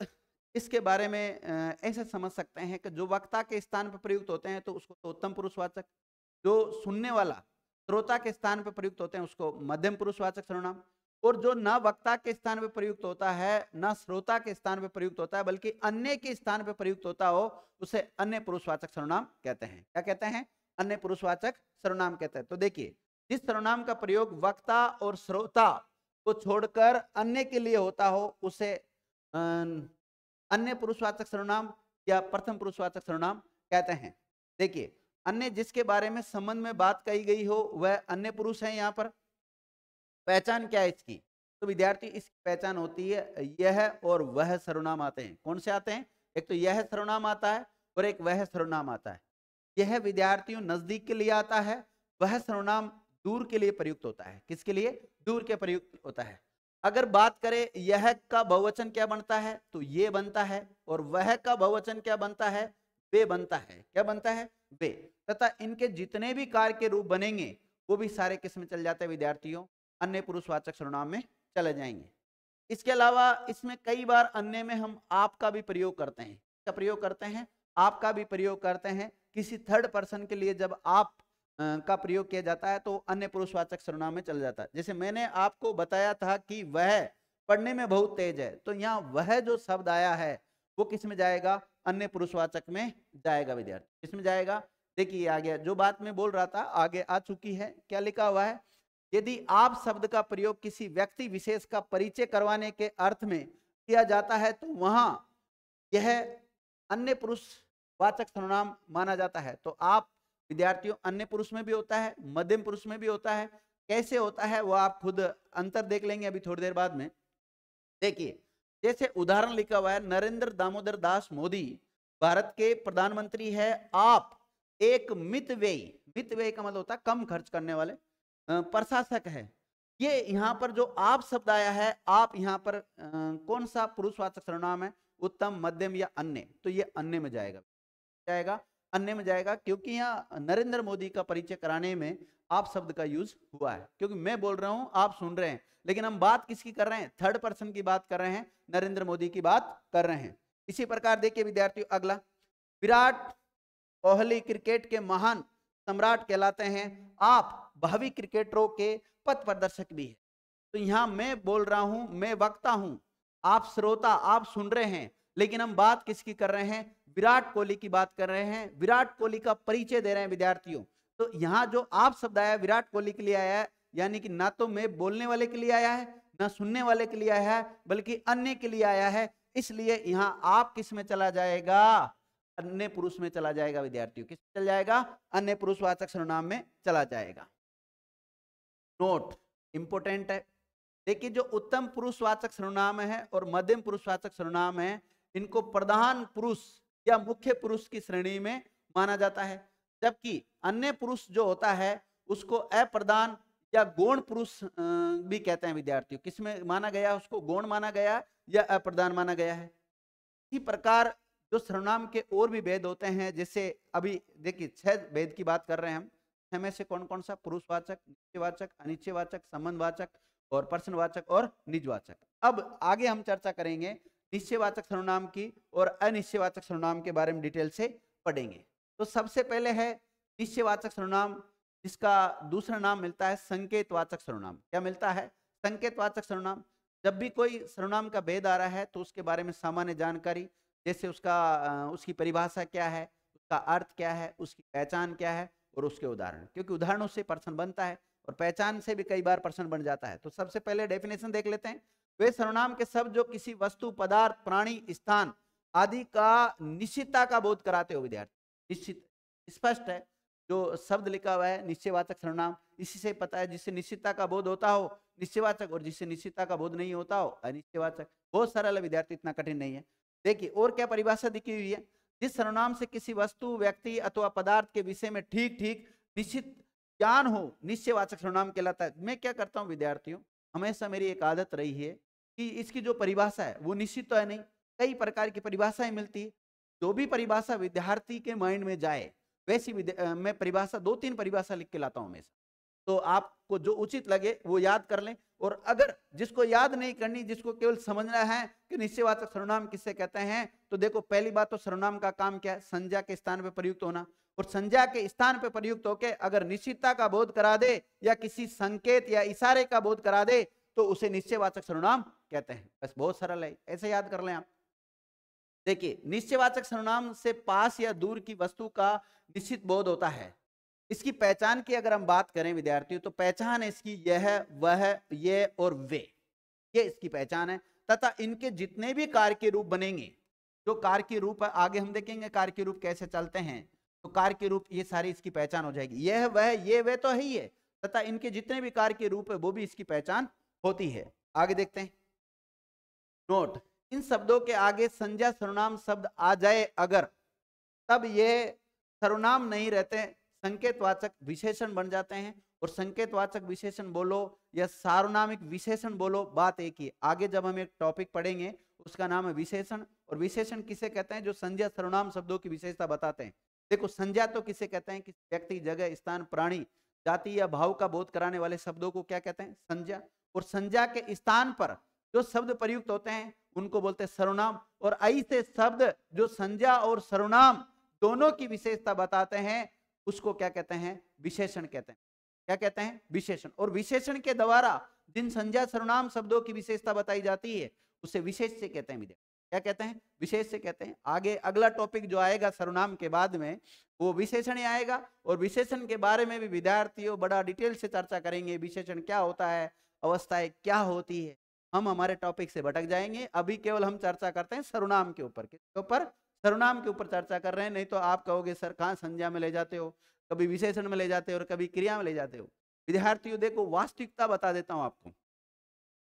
[SPEAKER 1] इसके बारे में ऐसे समझ सकते हैं कि जो वक्ता के स्थान पर प्रयुक्त होते हैं तो उसको तो उत्तम पुरुषवाचक जो सुनने वाला श्रोता के स्थान पर प्रयुक्त होते हैं उसको मध्यम पुरुषवाचक सर्वनाम और जो न वक्ता के स्थान पर प्रयुक्त होता है न श्रोता के स्थान पर प्रयुक्त होता है बल्कि अन्य के स्थान पर प्रयुक्त होता हो उसे अन्य पुरुषवाचक सर्वनाम कहते हैं क्या कहते हैं अन्य पुरुषवाचक सर्वनाम कहते हैं तो देखिए जिस सर्वनाम का प्रयोग वक्ता और श्रोता को छोड़कर अन्य के लिए होता हो उसे अन्य पुरुषवाचक सर्वनाम या प्रथम पुरुषवाचक सर्वनाम कहते हैं देखिए अन्य जिसके बारे में संबंध में बात कही गई हो वह अन्य पुरुष है यहाँ पर पहचान क्या है इसकी तो विद्यार्थी इसकी पहचान होती है यह और वह सर्वनाम आते हैं कौन से आते हैं एक तो यह सर्वनाम आता है और एक वह सर्वनाम आता है यह विद्यार्थियों नजदीक के लिए आता है वह सर्वनाम दूर के लिए प्रयुक्त होता है किसके लिए दूर के प्रयुक्त होता है अगर बात करें यह का बहुवचन क्या बनता है तो ये बनता है और वह का बहुवचन क्या बनता है वे बनता है क्या बनता है वे तथा इनके जितने भी कार्य के रूप बनेंगे वो भी सारे किस में चल जाते हैं विद्यार्थियों अन्य पुरुषवाचक सर्वनाम में चले जाएंगे इसके अलावा इसमें कई बार अन्य में हम आपका भी प्रयोग करते हैं का प्रयोग करते हैं आपका भी प्रयोग करते हैं किसी थर्ड पर्सन के लिए जब आप का प्रयोग किया जाता है तो अन्य पुरुषवाचक सर्वनाम में चल जाता है जैसे मैंने आपको बताया था कि वह पढ़ने में बहुत तेज है तो यहाँ वह जो शब्द आया है वो किस में जाएगा अन्य पुरुषवाचक में जाएगा विद्यार्थी किस में जाएगा देखिए आ गया जो बात मैं बोल रहा था आगे आ चुकी है क्या लिखा हुआ है यदि आप शब्द का प्रयोग किसी व्यक्ति विशेष का परिचय करवाने के अर्थ में किया जाता है तो वहां यह अन्य पुरुष वाचक सर्वनाम माना जाता है तो आप विद्यार्थियों अन्य पुरुष में भी होता है मध्यम पुरुष में भी होता है कैसे होता है वह आप खुद अंतर देख लेंगे अभी थोड़ी देर बाद में देखिए जैसे उदाहरण लिखा हुआ है नरेंद्र दामोदर दास मोदी भारत के प्रधानमंत्री है आप एक व्यय मित व्यय का मतलब होता है कम खर्च करने वाले प्रशासक है ये यहाँ पर जो आप शब्द आया है आप यहाँ पर कौन सा पुरुषवाचक सर्वनाम है उत्तम मध्यम या अन्य तो ये अन्य में जाएगा जाएगा अन्य में जाएगा क्योंकि यहाँ नरेंद्र मोदी का परिचय कराने में आप शब्द का यूज हुआ है क्योंकि मैं बोल रहा हूँ आप सुन रहे हैं लेकिन हम बात किसकी कर रहे हैं थर्ड पर्सन की बात कर रहे हैं नरेंद्र मोदी की बात कर रहे हैं इसी प्रकार देखिए विद्यार्थियों अगला विराट कोहली क्रिकेट के महान सम्राट कहलाते हैं आप भावी क्रिकेटरों के पथ प्रदर्शक भी हैं तो यहाँ मैं बोल रहा हूँ मैं वक्ता हूँ आप श्रोता आप सुन रहे हैं लेकिन हम बात किसकी कर रहे हैं विराट कोहली की बात कर रहे हैं विराट कोहली का परिचय दे रहे हैं विद्यार्थियों तो यहाँ जो आप शब्द आया विराट कोहली के लिए आया है यानी कि ना तो मैं बोलने वाले के लिए आया है ना सुनने वाले के लिए आया है बल्कि अन्य के लिए आया है इसलिए यहाँ आप किस में चला जाएगा अन्य पुरुष में चला जाएगा विद्यार्थियों किस चल जाएगा अन्य पुरुषवाचक सर्वनाम में चला जाएगा नोट इंपोर्टेंट है देखिए जो उत्तम पुरुषवाचक सर्वनाम है और मध्यम पुरुषवाचक सर्वनाम है इनको प्रधान पुरुष या मुख्य पुरुष की श्रेणी में माना जाता है जबकि अन्य पुरुष जो होता है उसको अप्रधान या गौण पुरुष भी कहते हैं विद्यार्थियों किसमें माना गया उसको गौण माना गया या अप्रधान माना गया है इसी प्रकार जो सर्वनाम के और भी भेद होते हैं जैसे अभी देखिए छह वेद की बात कर रहे हैं हम छह में से कौन कौन सा पुरुषवाचक निश्चयवाचक अनिश्चयवाचक संबंधवाचक और प्रश्नवाचक और निजवाचक अब आगे हम चर्चा करेंगे निश्चयवाचक सर्वनाम की और अनिश्चयवाचक सर्वनाम के बारे में डिटेल से पढ़ेंगे तो सबसे पहले है निश्चयवाचक सर्वनाम जिसका दूसरा नाम मिलता है संकेतवाचक सर्वनाम क्या मिलता है संकेतवाचक सर्वनाम जब भी कोई सर्वनाम का भेद आ रहा है तो उसके बारे में सामान्य जानकारी जैसे उसका उसकी परिभाषा क्या है उसका अर्थ क्या है उसकी पहचान क्या है और उसके उदाहरण क्योंकि उदाहरणों से पर्सन बनता है और पहचान से भी कई बार पर्सन बन जाता है तो सबसे पहले डेफिनेशन देख लेते हैं वे सर्वनाम के शब्द जो किसी वस्तु पदार्थ प्राणी स्थान आदि का निश्चितता का बोध कराते हो विद्यार्थी निश्चित स्पष्ट है जो शब्द लिखा हुआ है निश्चयवाचक सर्वनाम इसी से पता है जिससे निश्चितता का बोध होता हो निश्चयवाचक और जिससे निश्चितता का बोध नहीं होता हो अनिश्चयवाचक बहुत सरल है विद्यार्थी इतना कठिन नहीं है देखिए और क्या परिभाषा दिखी हुई है जिस सर्वनाम से किसी वस्तु व्यक्ति अथवा पदार्थ के विषय में ठीक ठीक निश्चित ज्ञान हो निश्चयवाचक सर्वनाम कहलाता है मैं क्या करता हूँ विद्यार्थियों हमेशा मेरी एक आदत रही है कि इसकी जो परिभाषा है वो निश्चित तो है नहीं कई प्रकार की परिभाषाएं मिलती है जो भी परिभाषा विद्यार्थी के माइंड में जाए वैसी मैं परिभाषा दो तीन परिभाषा लिख के लाता हूँ हमेशा तो आपको जो उचित लगे वो याद कर लें और अगर जिसको याद नहीं करनी जिसको केवल समझना है कि निश्चयवाचक सर्वनाम किससे कहते हैं तो देखो पहली बात तो सर्वनाम का काम क्या है संज्ञा के स्थान पर प्रयुक्त होना और संज्ञा के स्थान पर प्रयुक्त होकर अगर निश्चितता का बोध करा दे या किसी संकेत या इशारे का बोध करा दे तो उसे निश्चयवाचक सर्वनाम कहते हैं बस बहुत सरल है ऐसे याद कर लें आप देखिए निश्चयवाचक सर्वनाम से पास या दूर की वस्तु का निश्चित बोध होता है इसकी पहचान की अगर हम बात करें विद्यार्थियों तो पहचान है इसकी यह वह ये और वे ये इसकी पहचान है तथा इनके जितने भी कार्य के रूप बनेंगे जो कार्य के रूप आगे हम देखेंगे कार्य के रूप कैसे चलते हैं तो कार्य के रूप ये सारी इसकी पहचान हो जाएगी यह वह ये वे तो है ही है तथा इनके जितने भी कार्य के रूप है वो भी इसकी पहचान होती है आगे देखते हैं नोट इन शब्दों के आगे संज्ञा सर्वनाम शब्द आ जाए अगर तब ये सर्वनाम नहीं रहते संकेतवाचक विशेषण बन जाते हैं और संकेतवाचक विशेषण बोलो या सार्वनामिक विशेषण बोलो बात एक ही आगे जब हम एक टॉपिक पढ़ेंगे उसका नाम है विशेषण और विशेषण किसे कहते हैं जो संज्ञा सर्वनाम शब्दों की विशेषता बताते हैं देखो संज्ञा तो किसे कहते हैं कि व्यक्ति जगह स्थान प्राणी जाति या भाव का बोध कराने वाले शब्दों को क्या कहते हैं संज्ञा और संज्ञा के स्थान पर जो शब्द प्रयुक्त होते हैं उनको बोलते हैं सर्वनाम और ऐसे शब्द जो संज्ञा और सर्वनाम दोनों की विशेषता बताते हैं उसको क्या कहते हैं विशेषण कहते हैं क्या कहते हैं विशेषण और विशेषण के द्वारा जिन संज्ञा सर्वनाम शब्दों की विशेषता बताई जाती है उसे विशेष से कहते हैं विधेय क्या कहते हैं विशेष से कहते हैं आगे अगला टॉपिक जो आएगा सर्वनाम के बाद में वो विशेषण आएगा और विशेषण के बारे में भी विद्यार्थियों बड़ा डिटेल से चर्चा करेंगे विशेषण क्या होता है अवस्थाएं क्या होती है हम हमारे टॉपिक से भटक जाएंगे अभी केवल हम चर्चा करते हैं सर्वनाम के ऊपर के ऊपर सर्वनाम के ऊपर चर्चा कर रहे हैं नहीं तो आप कहोगे सर कहाँ संज्ञा में ले जाते हो कभी विशेषण में ले जाते हो और कभी क्रिया में ले जाते हो विद्यार्थियों देखो वास्तविकता बता देता हूँ आपको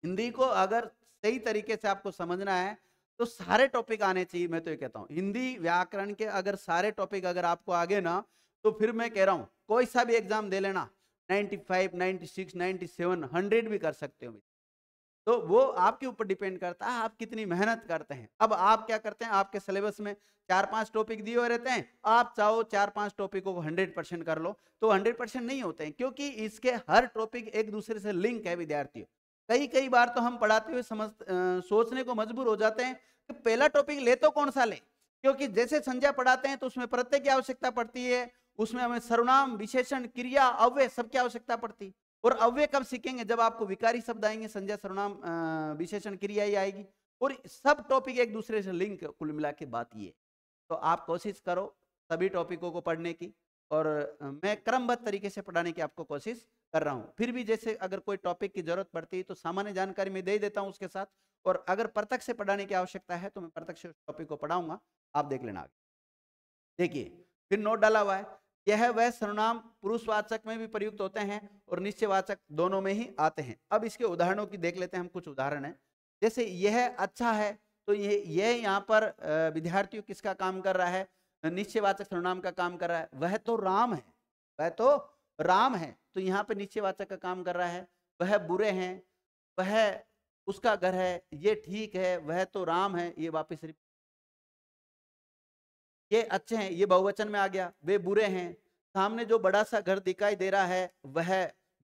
[SPEAKER 1] हिंदी को अगर सही तरीके से आपको समझना है तो सारे टॉपिक आने चाहिए मैं तो ये कहता हूँ हिंदी व्याकरण के अगर सारे टॉपिक अगर आपको आगे ना तो फिर मैं कह रहा हूँ कोई सा भी एग्जाम दे लेना 95, 96, 97, 100 भी कर सकते हो तो वो आपके ऊपर डिपेंड करता है आप कितनी मेहनत करते हैं अब आप क्या करते हैं आपके सिलेबस में चार पांच टॉपिक दिए हुए रहते हैं आप चाहो चार पांच टॉपिकों को हंड्रेड परसेंट कर लो तो हंड्रेड परसेंट नहीं होते हैं क्योंकि इसके हर टॉपिक एक दूसरे से लिंक है विद्यार्थियों कई कई बार तो हम पढ़ाते हुए समझ आ, सोचने को मजबूर हो जाते हैं कि पहला टॉपिक ले तो कौन सा ले क्योंकि जैसे संज्ञा पढ़ाते हैं तो उसमें प्रत्यय की आवश्यकता पड़ती है उसमें हमें सर्वनाम विशेषण क्रिया अव्य सबकी आवश्यकता पड़ती है और अव्य कब सीखेंगे जब आपको विकारी शब्द आएंगे संजय सर्वनाम विशेषण क्रिया ही आएगी और सब टॉपिक एक दूसरे से लिंक कुल मिला के बात ये तो आप कोशिश करो सभी टॉपिकों को पढ़ने की और मैं क्रमबद्ध तरीके से पढ़ाने की आपको कोशिश कर रहा हूँ फिर भी जैसे अगर कोई टॉपिक की जरूरत पड़ती है तो सामान्य जानकारी मैं दे देता हूँ उसके साथ और अगर प्रत्यक्ष से पढ़ाने की आवश्यकता है तो मैं प्रत्यक्ष टॉपिक को पढ़ाऊंगा आप देख लेना देखिए फिर नोट डाला हुआ है यह वह सर्वनाम पुरुषवाचक में भी प्रयुक्त होते हैं और निश्चयवाचक दोनों में ही आते हैं अब इसके उदाहरणों की देख लेते हैं हम कुछ उदाहरण है जैसे यह अच्छा है तो ये यह यहाँ पर विद्यार्थियों किसका काम कर रहा है निश्चयवाचक सर्वनाम का काम कर रहा है वह तो राम है वह तो राम है तो यहाँ पर निश्चयवाचक का काम कर रहा है वह बुरे हैं वह उसका घर है ये ठीक है वह तो राम है ये वापिस ये अच्छे हैं ये बहुवचन में आ गया वे बुरे हैं सामने जो बड़ा सा घर दिखाई दे रहा है वह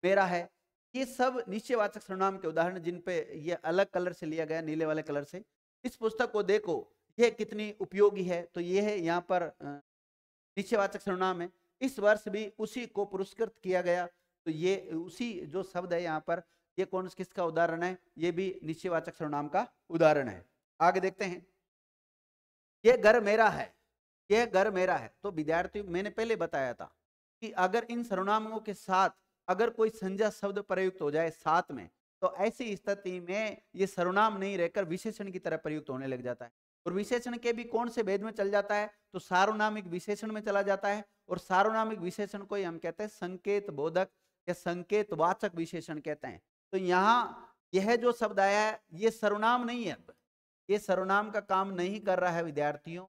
[SPEAKER 1] मेरा है ये सब निश्चयवाचक सर्वनाम के उदाहरण जिन पे ये अलग कलर से लिया गया नीले वाले कलर से इस पुस्तक को देखो ये कितनी उपयोगी है तो ये है यहाँ पर निश्चयवाचक सर्वनाम है इस वर्ष भी उसी को पुरस्कृत किया गया तो ये उसी जो शब्द है यहाँ पर ये कौन किसका उदाहरण है ये भी निश्चयवाचक सर्वनाम का उदाहरण है आगे देखते हैं ये घर मेरा है यह घर मेरा है तो विद्यार्थी मैंने पहले बताया था कि अगर इन सर्वनामों के साथ अगर कोई संज्ञा शब्द प्रयुक्त हो जाए साथ में तो ऐसी स्थिति में ये सर्वनाम नहीं रहकर विशेषण की तरह प्रयुक्त होने लग जाता है और विशेषण के भी कौन से भेद में चल जाता है तो सार्वनामिक विशेषण में चला जाता है और सार्वनामिक विशेषण को हम कहते हैं संकेत बोधक या संकेत वाचक विशेषण कहते हैं तो यहाँ यह जो शब्द आया है ये सर्वनाम नहीं है ये सर्वनाम का काम नहीं कर रहा है विद्यार्थियों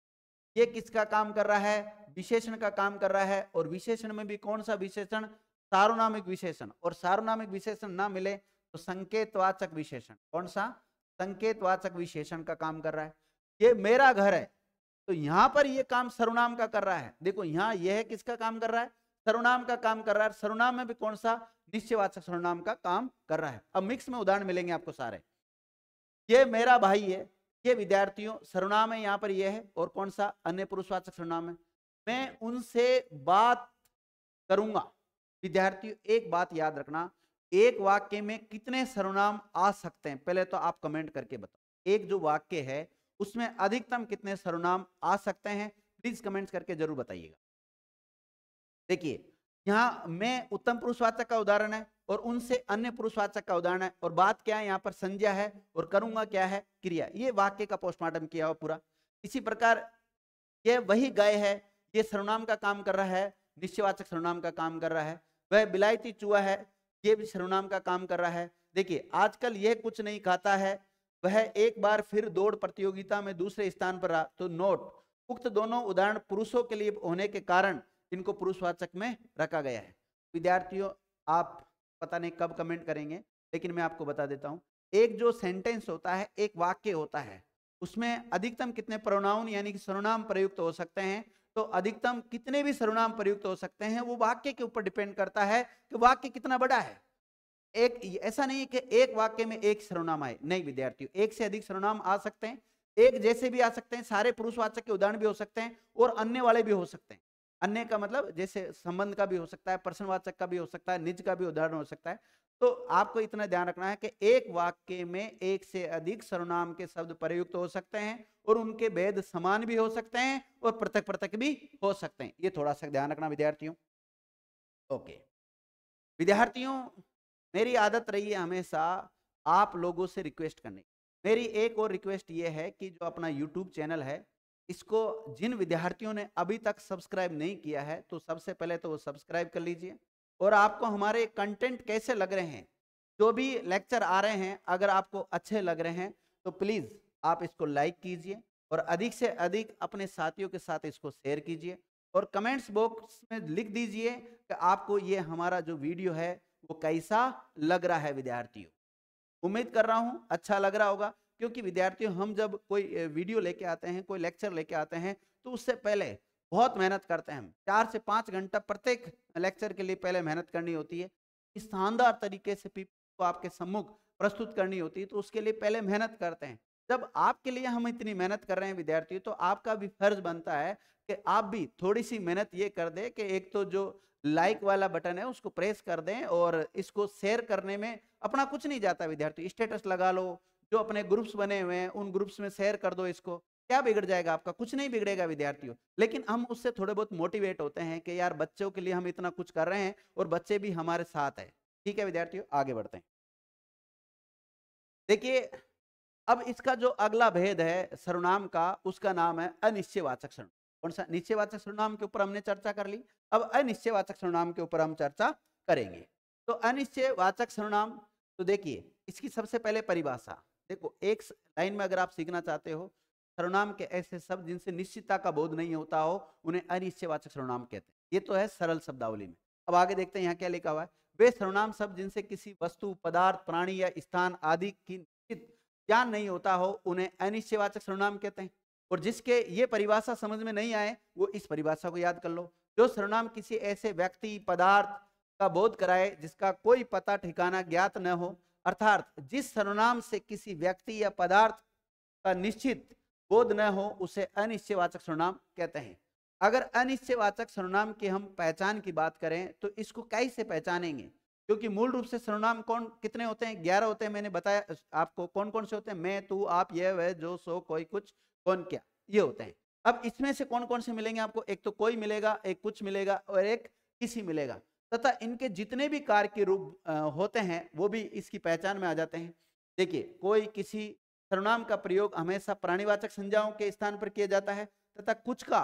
[SPEAKER 1] ये किसका काम कर रहा है विशेषण का काम कर रहा है और विशेषण में भी कौन सा विशेषण सार्वनामिक विशेषण और सार्वनामिक विशेषण ना मिले तो संकेतवाचक विशेषण कौन सा संकेतवाचक विशेषण का काम कर रहा है ये मेरा घर है तो यहाँ पर ये काम सर्वनाम का कर रहा है देखो यहाँ यह है किसका काम कर रहा है सर्वनाम का काम कर रहा है सर्वनाम में भी कौन सा निश्चयवाचक सर्वनाम का काम कर रहा है अब मिक्स में उदाहरण मिलेंगे आपको सारे ये मेरा भाई है ये विद्यार्थियों सर्वनाम है यहाँ पर यह है और कौन सा अन्य पुरुषवाचक सर्वनाम है मैं उनसे बात करूंगा विद्यार्थियों एक बात याद रखना एक वाक्य में कितने सर्वनाम आ सकते हैं पहले तो आप कमेंट करके बताओ एक जो वाक्य है उसमें अधिकतम कितने सर्वनाम आ सकते हैं प्लीज कमेंट करके जरूर बताइएगा देखिए यहाँ मैं उत्तम पुरुषवाचक का उदाहरण है और उनसे अन्य पुरुषवाचक का उदाहरण है और बात क्या है यहाँ पर संज्ञा है और करूंगा क्या है क्रिया ये वाक्य का पोस्टमार्टम किया हुआ पूरा इसी प्रकार यह वही गाय है ये सर्वनाम का काम कर रहा है निश्चयवाचक सर्वनाम का काम कर रहा है वह बिलायती चूहा है ये भी सर्वनाम का काम कर रहा है देखिए आजकल यह कुछ नहीं खाता है वह एक बार फिर दौड़ प्रतियोगिता में दूसरे स्थान पर रहा तो नोट उक्त दोनों उदाहरण पुरुषों के लिए होने के कारण इनको पुरुषवाचक में रखा गया है विद्यार्थियों आप पता नहीं कब कमेंट करेंगे लेकिन मैं आपको बता देता हूँ एक जो सेंटेंस होता है एक वाक्य होता है उसमें अधिकतम कितने प्रोनाउन यानी कि सर्वनाम प्रयुक्त हो सकते हैं तो अधिकतम कितने भी सर्वनाम प्रयुक्त हो सकते हैं वो वाक्य के ऊपर डिपेंड करता है कि वाक्य कितना बड़ा है एक ऐसा नहीं है कि एक वाक्य में एक सर्वनाम आए नहीं विद्यार्थियों एक से अधिक सर्वनाम आ सकते हैं एक जैसे भी आ सकते हैं सारे पुरुषवाचक के उदाहरण भी हो सकते हैं और अन्य वाले भी हो सकते हैं अन्य का मतलब जैसे संबंध का भी हो सकता है प्रश्नवाचक का भी हो सकता है निज का भी उदाहरण हो सकता है तो आपको इतना ध्यान रखना है कि एक वाक्य में एक से अधिक सर्वनाम के शब्द प्रयुक्त हो सकते हैं और उनके भेद समान भी हो सकते हैं और पृथक पृथक भी हो सकते हैं ये थोड़ा सा ध्यान रखना विद्यार्थियों ओके विद्यार्थियों मेरी आदत रही है हमेशा आप लोगों से रिक्वेस्ट करने की मेरी एक और रिक्वेस्ट ये है कि जो अपना यूट्यूब चैनल है इसको जिन विद्यार्थियों ने अभी तक सब्सक्राइब नहीं किया है तो सबसे पहले तो वो सब्सक्राइब कर लीजिए और आपको हमारे कंटेंट कैसे लग रहे हैं जो भी लेक्चर आ रहे हैं अगर आपको अच्छे लग रहे हैं तो प्लीज़ आप इसको लाइक कीजिए और अधिक से अधिक अपने साथियों के साथ इसको शेयर कीजिए और कमेंट्स बॉक्स में लिख दीजिए कि आपको ये हमारा जो वीडियो है वो कैसा लग रहा है विद्यार्थियों उम्मीद कर रहा हूँ अच्छा लग रहा होगा क्योंकि विद्यार्थियों हम जब कोई वीडियो लेके आते हैं कोई लेक्चर लेके आते हैं तो उससे पहले बहुत मेहनत करते हैं हम चार से पाँच घंटा प्रत्येक लेक्चर के लिए पहले मेहनत करनी होती है इस शानदार तरीके से पीपल को आपके सम्मुख प्रस्तुत करनी होती है तो उसके लिए पहले मेहनत करते हैं जब आपके लिए हम इतनी मेहनत कर रहे हैं विद्यार्थियों तो आपका भी फर्ज बनता है कि आप भी थोड़ी सी मेहनत ये कर दें कि एक तो जो लाइक वाला बटन है उसको प्रेस कर दें और इसको शेयर करने में अपना कुछ नहीं जाता विद्यार्थी स्टेटस लगा लो जो अपने ग्रुप्स बने हुए हैं उन ग्रुप्स में शेयर कर दो इसको क्या बिगड़ जाएगा आपका कुछ नहीं बिगड़ेगा विद्यार्थियों लेकिन हम उससे थोड़े बहुत मोटिवेट होते हैं कि यार बच्चों के लिए हम इतना कुछ कर रहे हैं और बच्चे भी हमारे साथ है ठीक है विद्यार्थियों आगे बढ़ते हैं देखिए अब इसका जो अगला भेद है सर्वनाम का उसका नाम है अनिश्चयवाचक सर्वनाम कौन सा निश्चयवाचक सर्वनाम के ऊपर हमने चर्चा कर ली अब अनिश्चयवाचक सर्वनाम के ऊपर हम चर्चा करेंगे तो अनिश्चयवाचक सर्वनाम तो देखिए इसकी सबसे पहले परिभाषा देखो एक लाइन में अगर आप सीखना चाहते हो सर्वनाम के ऐसे शब्द जिनसे निश्चितता का बोध नहीं होता हो उन्हें अनिश्चयवाचक सर्वनाम कहते हैं ये तो है सरल शब्दावली में अब आगे देखते हैं यहाँ क्या लिखा हुआ है वे सर्वनाम शब्द जिनसे किसी वस्तु पदार्थ प्राणी या स्थान आदि की निश्चित ज्ञान नहीं होता हो उन्हें अनिश्चयवाचक सर्वनाम कहते हैं और जिसके ये परिभाषा समझ में नहीं आए वो इस परिभाषा को याद कर लो जो सर्वनाम किसी ऐसे व्यक्ति पदार्थ का बोध कराए जिसका कोई पता ठिकाना ज्ञात न हो अर्थात जिस सर्वनाम से किसी व्यक्ति या पदार्थ का निश्चित बोध न हो उसे अनिश्चयवाचक सर्वनाम कहते हैं अगर अनिश्चयवाचक सर्वनाम की हम पहचान की बात करें तो इसको कैसे पहचानेंगे क्योंकि मूल रूप से सर्वनाम कौन कितने होते हैं ग्यारह होते हैं मैंने बताया आपको कौन कौन से होते हैं मैं तू आप ये वह जो सो कोई कुछ कौन क्या ये होते हैं अब इसमें से कौन कौन से मिलेंगे आपको एक तो कोई मिलेगा एक कुछ मिलेगा और एक किसी मिलेगा तथा इनके जितने भी कार्य के रूप होते हैं वो भी इसकी पहचान में आ जाते हैं देखिए कोई किसी सर्वनाम का प्रयोग हमेशा प्राणीवाचक संज्ञाओं के स्थान पर किया जाता है तथा कुछ का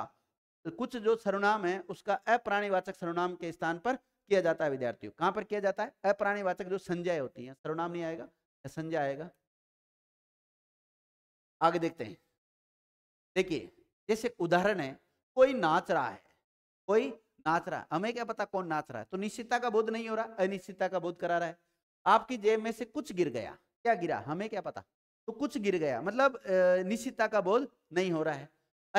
[SPEAKER 1] कुछ जो सर्वनाम है उसका अप्राणीवाचक सर्वनाम के स्थान पर किया जाता है विद्यार्थियों कहाँ पर किया जाता है अप्राणीवाचक जो संजय होती है सर्वनाम नहीं आएगा या संजय आएगा आगे देखते हैं देखिए जैसे उदाहरण है कोई नाच रहा है कोई नाच रहा है हमें क्या पता कौन नाच रहा है तो निश्चितता का बोध नहीं हो रहा अनिश्चितता का बोध करा रहा है आपकी जेब में से कुछ गिर गया क्या गिरा हमें क्या पता तो कुछ गिर गया मतलब निश्चितता का बोध नहीं हो रहा है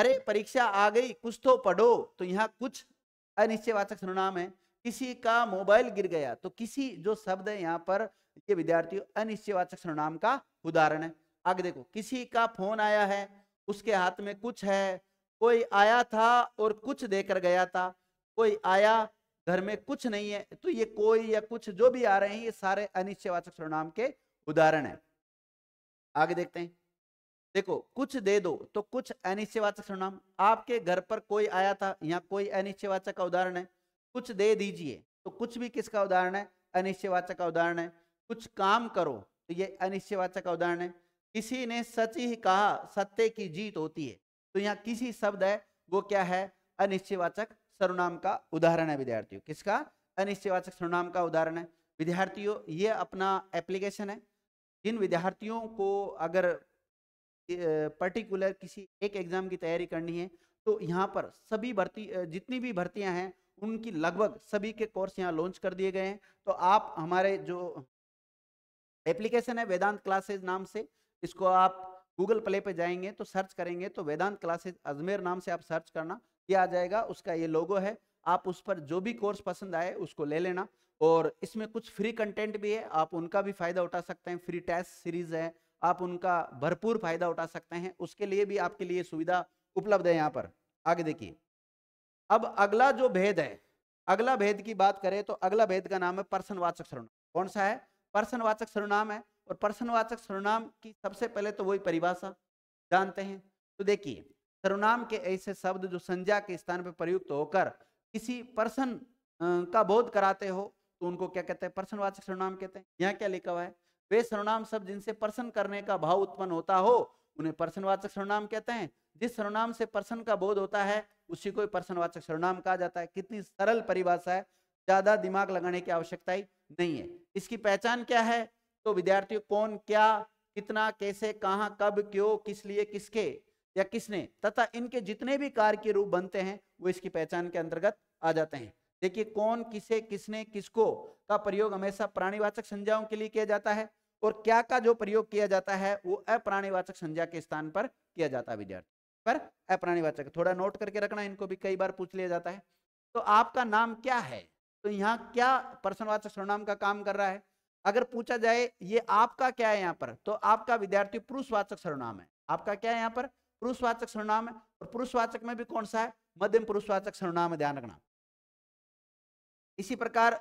[SPEAKER 1] अरे परीक्षा आ गई कुछ तो पढ़ो तो यहाँ कुछ अनिश्चयवाचक सर्वनाम है किसी का मोबाइल गिर गया तो किसी जो शब्द है यहाँ पर ये विद्यार्थियों अनिश्चयवाचक सर्वनाम का उदाहरण है आगे देखो किसी का फोन आया है उसके हाथ में कुछ है कोई आया था और कुछ देकर गया था कोई आया घर में कुछ नहीं है तो ये कोई या कुछ जो भी आ रहे हैं ये सारे अनिश्चयवाचक सर्वनाम के उदाहरण है आगे देखते हैं देखो कुछ दे दो तो कुछ अनिश्चयवाचक सर्वनाम आपके घर पर कोई आया था यहाँ कोई अनिश्चयवाचक का उदाहरण है कुछ दे दीजिए तो कुछ भी किसका उदाहरण है अनिश्चयवाचक का उदाहरण है कुछ काम करो तो ये अनिश्चयवाचक का उदाहरण है किसी ने सच ही कहा सत्य की जीत होती है तो यहाँ किसी शब्द है वो क्या है अनिश्चयवाचक सर्वनाम का उदाहरण है विद्यार्थियों किसका अनिश्चयवाचक सर्वनाम का उदाहरण है विद्यार्थियों ये अपना एप्लीकेशन है जिन विद्यार्थियों को अगर पर्टिकुलर किसी एक एग्जाम की तैयारी करनी है तो यहाँ पर सभी भर्ती जितनी भी भर्तियाँ हैं उनकी लगभग सभी के कोर्स यहाँ लॉन्च कर दिए गए हैं तो आप हमारे जो एप्लीकेशन है वेदांत क्लासेज नाम से इसको आप गूगल प्ले पे जाएंगे तो सर्च करेंगे तो वेदांत क्लासेज अजमेर नाम से आप सर्च करना आ जाएगा उसका ये लोगो है आप उस पर जो भी कोर्स पसंद आए उसको ले लेना और इसमें कुछ फ्री कंटेंट भी है आप उनका भी फायदा उठा सकते हैं फ्री टेस्ट सीरीज है आप उनका भरपूर फायदा उठा सकते हैं उसके लिए भी आपके लिए सुविधा उपलब्ध है यहाँ पर आगे देखिए अब अगला जो भेद है अगला भेद की बात करें तो अगला भेद का नाम है पर्सनवाचक सर्वनाम कौन सा है पर्सनवाचक सर्वनाम है और पर्सनवाचक सर्वनाम की सबसे पहले तो वही परिभाषा जानते हैं तो देखिए सर्वनाम के ऐसे शब्द जो संज्ञा के स्थान पर प्रयुक्त तो होकर किसी पर्सन का बोध कराते हो तो उनको क्या कहते हैं पर्सनवाचक सर्वनाम कहते हैं यहाँ क्या लिखा हुआ है वे सर्वनाम शब्द जिनसे पर्सन करने का भाव उत्पन्न होता हो उन्हें पर्सनवाचक सर्वनाम कहते हैं जिस सर्वनाम से पर्सन का बोध होता है उसी को पर्सनवाचक सर्वनाम कहा जाता है कितनी सरल परिभाषा है ज्यादा दिमाग लगाने की आवश्यकता ही नहीं है इसकी पहचान क्या है तो विद्यार्थियों कौन क्या कितना कैसे कहाँ कब क्यों किस लिए किसके या किसने तथा इनके जितने भी कार्य के रूप बनते हैं वो इसकी पहचान के अंतर्गत आ जाते हैं देखिए कौन किसे किसने किसको का प्रयोग हमेशा प्राणीवाचक संज्ञाओं के लिए किया जाता है और क्या का जो प्रयोग किया जाता है वो अप्राणीवाचक संज्ञा के स्थान पर किया जाता है विद्यार्थी पर अप्राणीवाचक थोड़ा नोट करके रखना इनको भी कई बार पूछ लिया जाता है तो आपका नाम क्या है तो यहाँ क्या प्रश्नवाचक सर्वनाम का काम कर रहा है अगर पूछा जाए ये आपका क्या है यहाँ पर तो आपका विद्यार्थी पुरुषवाचक सर्वनाम है आपका क्या है यहाँ पर पुरुषवाचक सर्वनाम है और पुरुषवाचक में भी कौन सा है मध्यम पुरुषवाचक सर्वनाम ध्यान रखना इसी प्रकार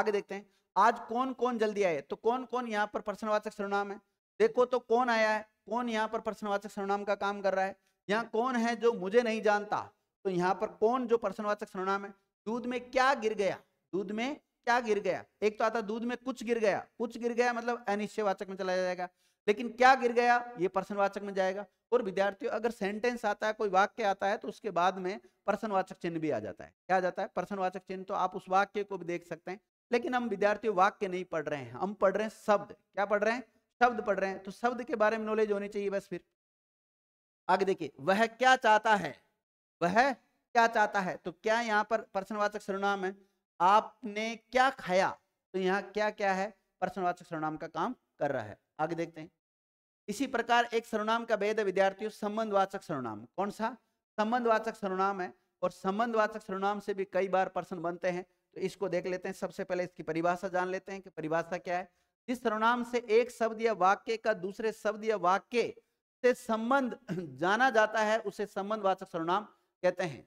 [SPEAKER 1] आगे देखते हैं आज कौन कौन जल्दी आए तो कौन कौन यहाँ पर प्रश्नवाचक सर्वनाम है देखो तो कौन आया है कौन यहाँ पर प्रश्नवाचक सर्वनाम का काम कर रहा है यहाँ कौन है जो मुझे नहीं जानता तो यहाँ पर कौन जो प्रश्नवाचक सर्वनाम है दूध में क्या गिर गया दूध में क्या गिर गया एक तो आता दूध में कुछ गिर गया कुछ गिर गया मतलब अनिश्चयवाचक में चला जाएगा लेकिन क्या गिर गया ये प्रश्नवाचक में जाएगा और विद्यार्थियों अगर सेंटेंस आता है कोई वाक्य आता है तो उसके बाद में प्रश्नवाचक चिन्ह भी आ जाता है क्या आ जाता है प्रश्नवाचक चिन्ह तो आप उस वाक्य को भी देख सकते हैं लेकिन हम विद्यार्थियों वाक्य नहीं पढ़ रहे हैं हम पढ़ रहे हैं शब्द क्या पढ़ रहे हैं शब्द पढ़ रहे हैं तो शब्द के बारे में नॉलेज होनी चाहिए बस फिर आगे देखिए वह क्या चाहता है वह क्या चाहता है तो क्या यहाँ पर प्रश्नवाचक सर्वनाम है आपने क्या खाया तो यहाँ क्या क्या है प्रश्नवाचक सर्वनाम का काम कर रहा है आगे देखते हैं इसी प्रकार एक सर्वनाम का भेद विद्यार्थियों संबंधवाचक सर्वनाम कौन सा संबंधवाचक सर्वनाम है और संबंधवाचक सर्वनाम से भी कई बार प्रश्न बनते हैं तो इसको देख लेते हैं सबसे पहले इसकी परिभाषा जान लेते हैं कि परिभाषा क्या है जिस सर्वनाम से एक शब्द या वाक्य का दूसरे शब्द या वाक्य से संबंध *clears throat* जाना जाता है उसे संबंधवाचक सर्वनाम कहते हैं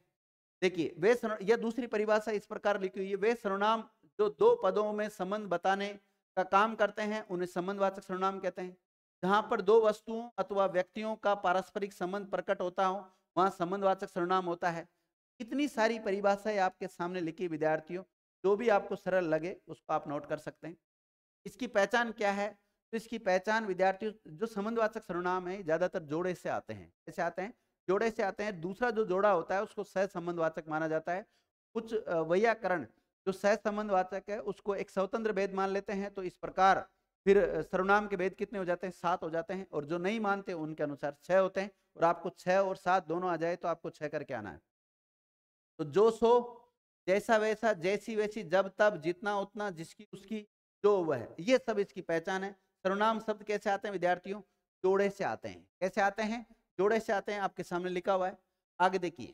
[SPEAKER 1] देखिए वे यह दूसरी परिभाषा इस प्रकार लिखी हुई है वे सर्वनाम जो दो पदों में संबंध बताने का काम करते हैं उन्हें संबंधवाचक सर्वनाम कहते हैं जहां पर दो वस्तुओं अथवा व्यक्तियों का पारस्परिक संबंध प्रकट होता हो वहां संबंधवाचक सर्वनाम होता है इतनी सारी परिभाषाएं आपके सामने लिखी विद्यार्थियों जो भी आपको सरल लगे उसको आप नोट कर सकते हैं इसकी पहचान क्या है तो इसकी पहचान विद्यार्थियों जो संबंधवाचक सर्वनाम है ज्यादातर जोड़े से आते हैं ऐसे आते हैं जोड़े से आते हैं दूसरा जो जोड़ा होता है उसको सह संबंधवाचक माना जाता है कुछ वैयाकरण जो संबंधवाचक है उसको एक स्वतंत्र भेद मान लेते हैं तो इस प्रकार फिर सर्वनाम के भेद कितने हो जाते हैं सात हो जाते हैं और जो नहीं मानते उनके अनुसार छह होते हैं और आपको छह और सात दोनों आ जाए तो आपको छह करके आना है तो जो सो जैसा वैसा जैसी वैसी जब तब जितना उतना जिसकी उसकी जो वह ये सब इसकी पहचान है सर्वनाम शब्द कैसे आते हैं विद्यार्थियों जोड़े से आते हैं कैसे आते हैं जोड़े से आते हैं आपके सामने लिखा हुआ है आगे देखिए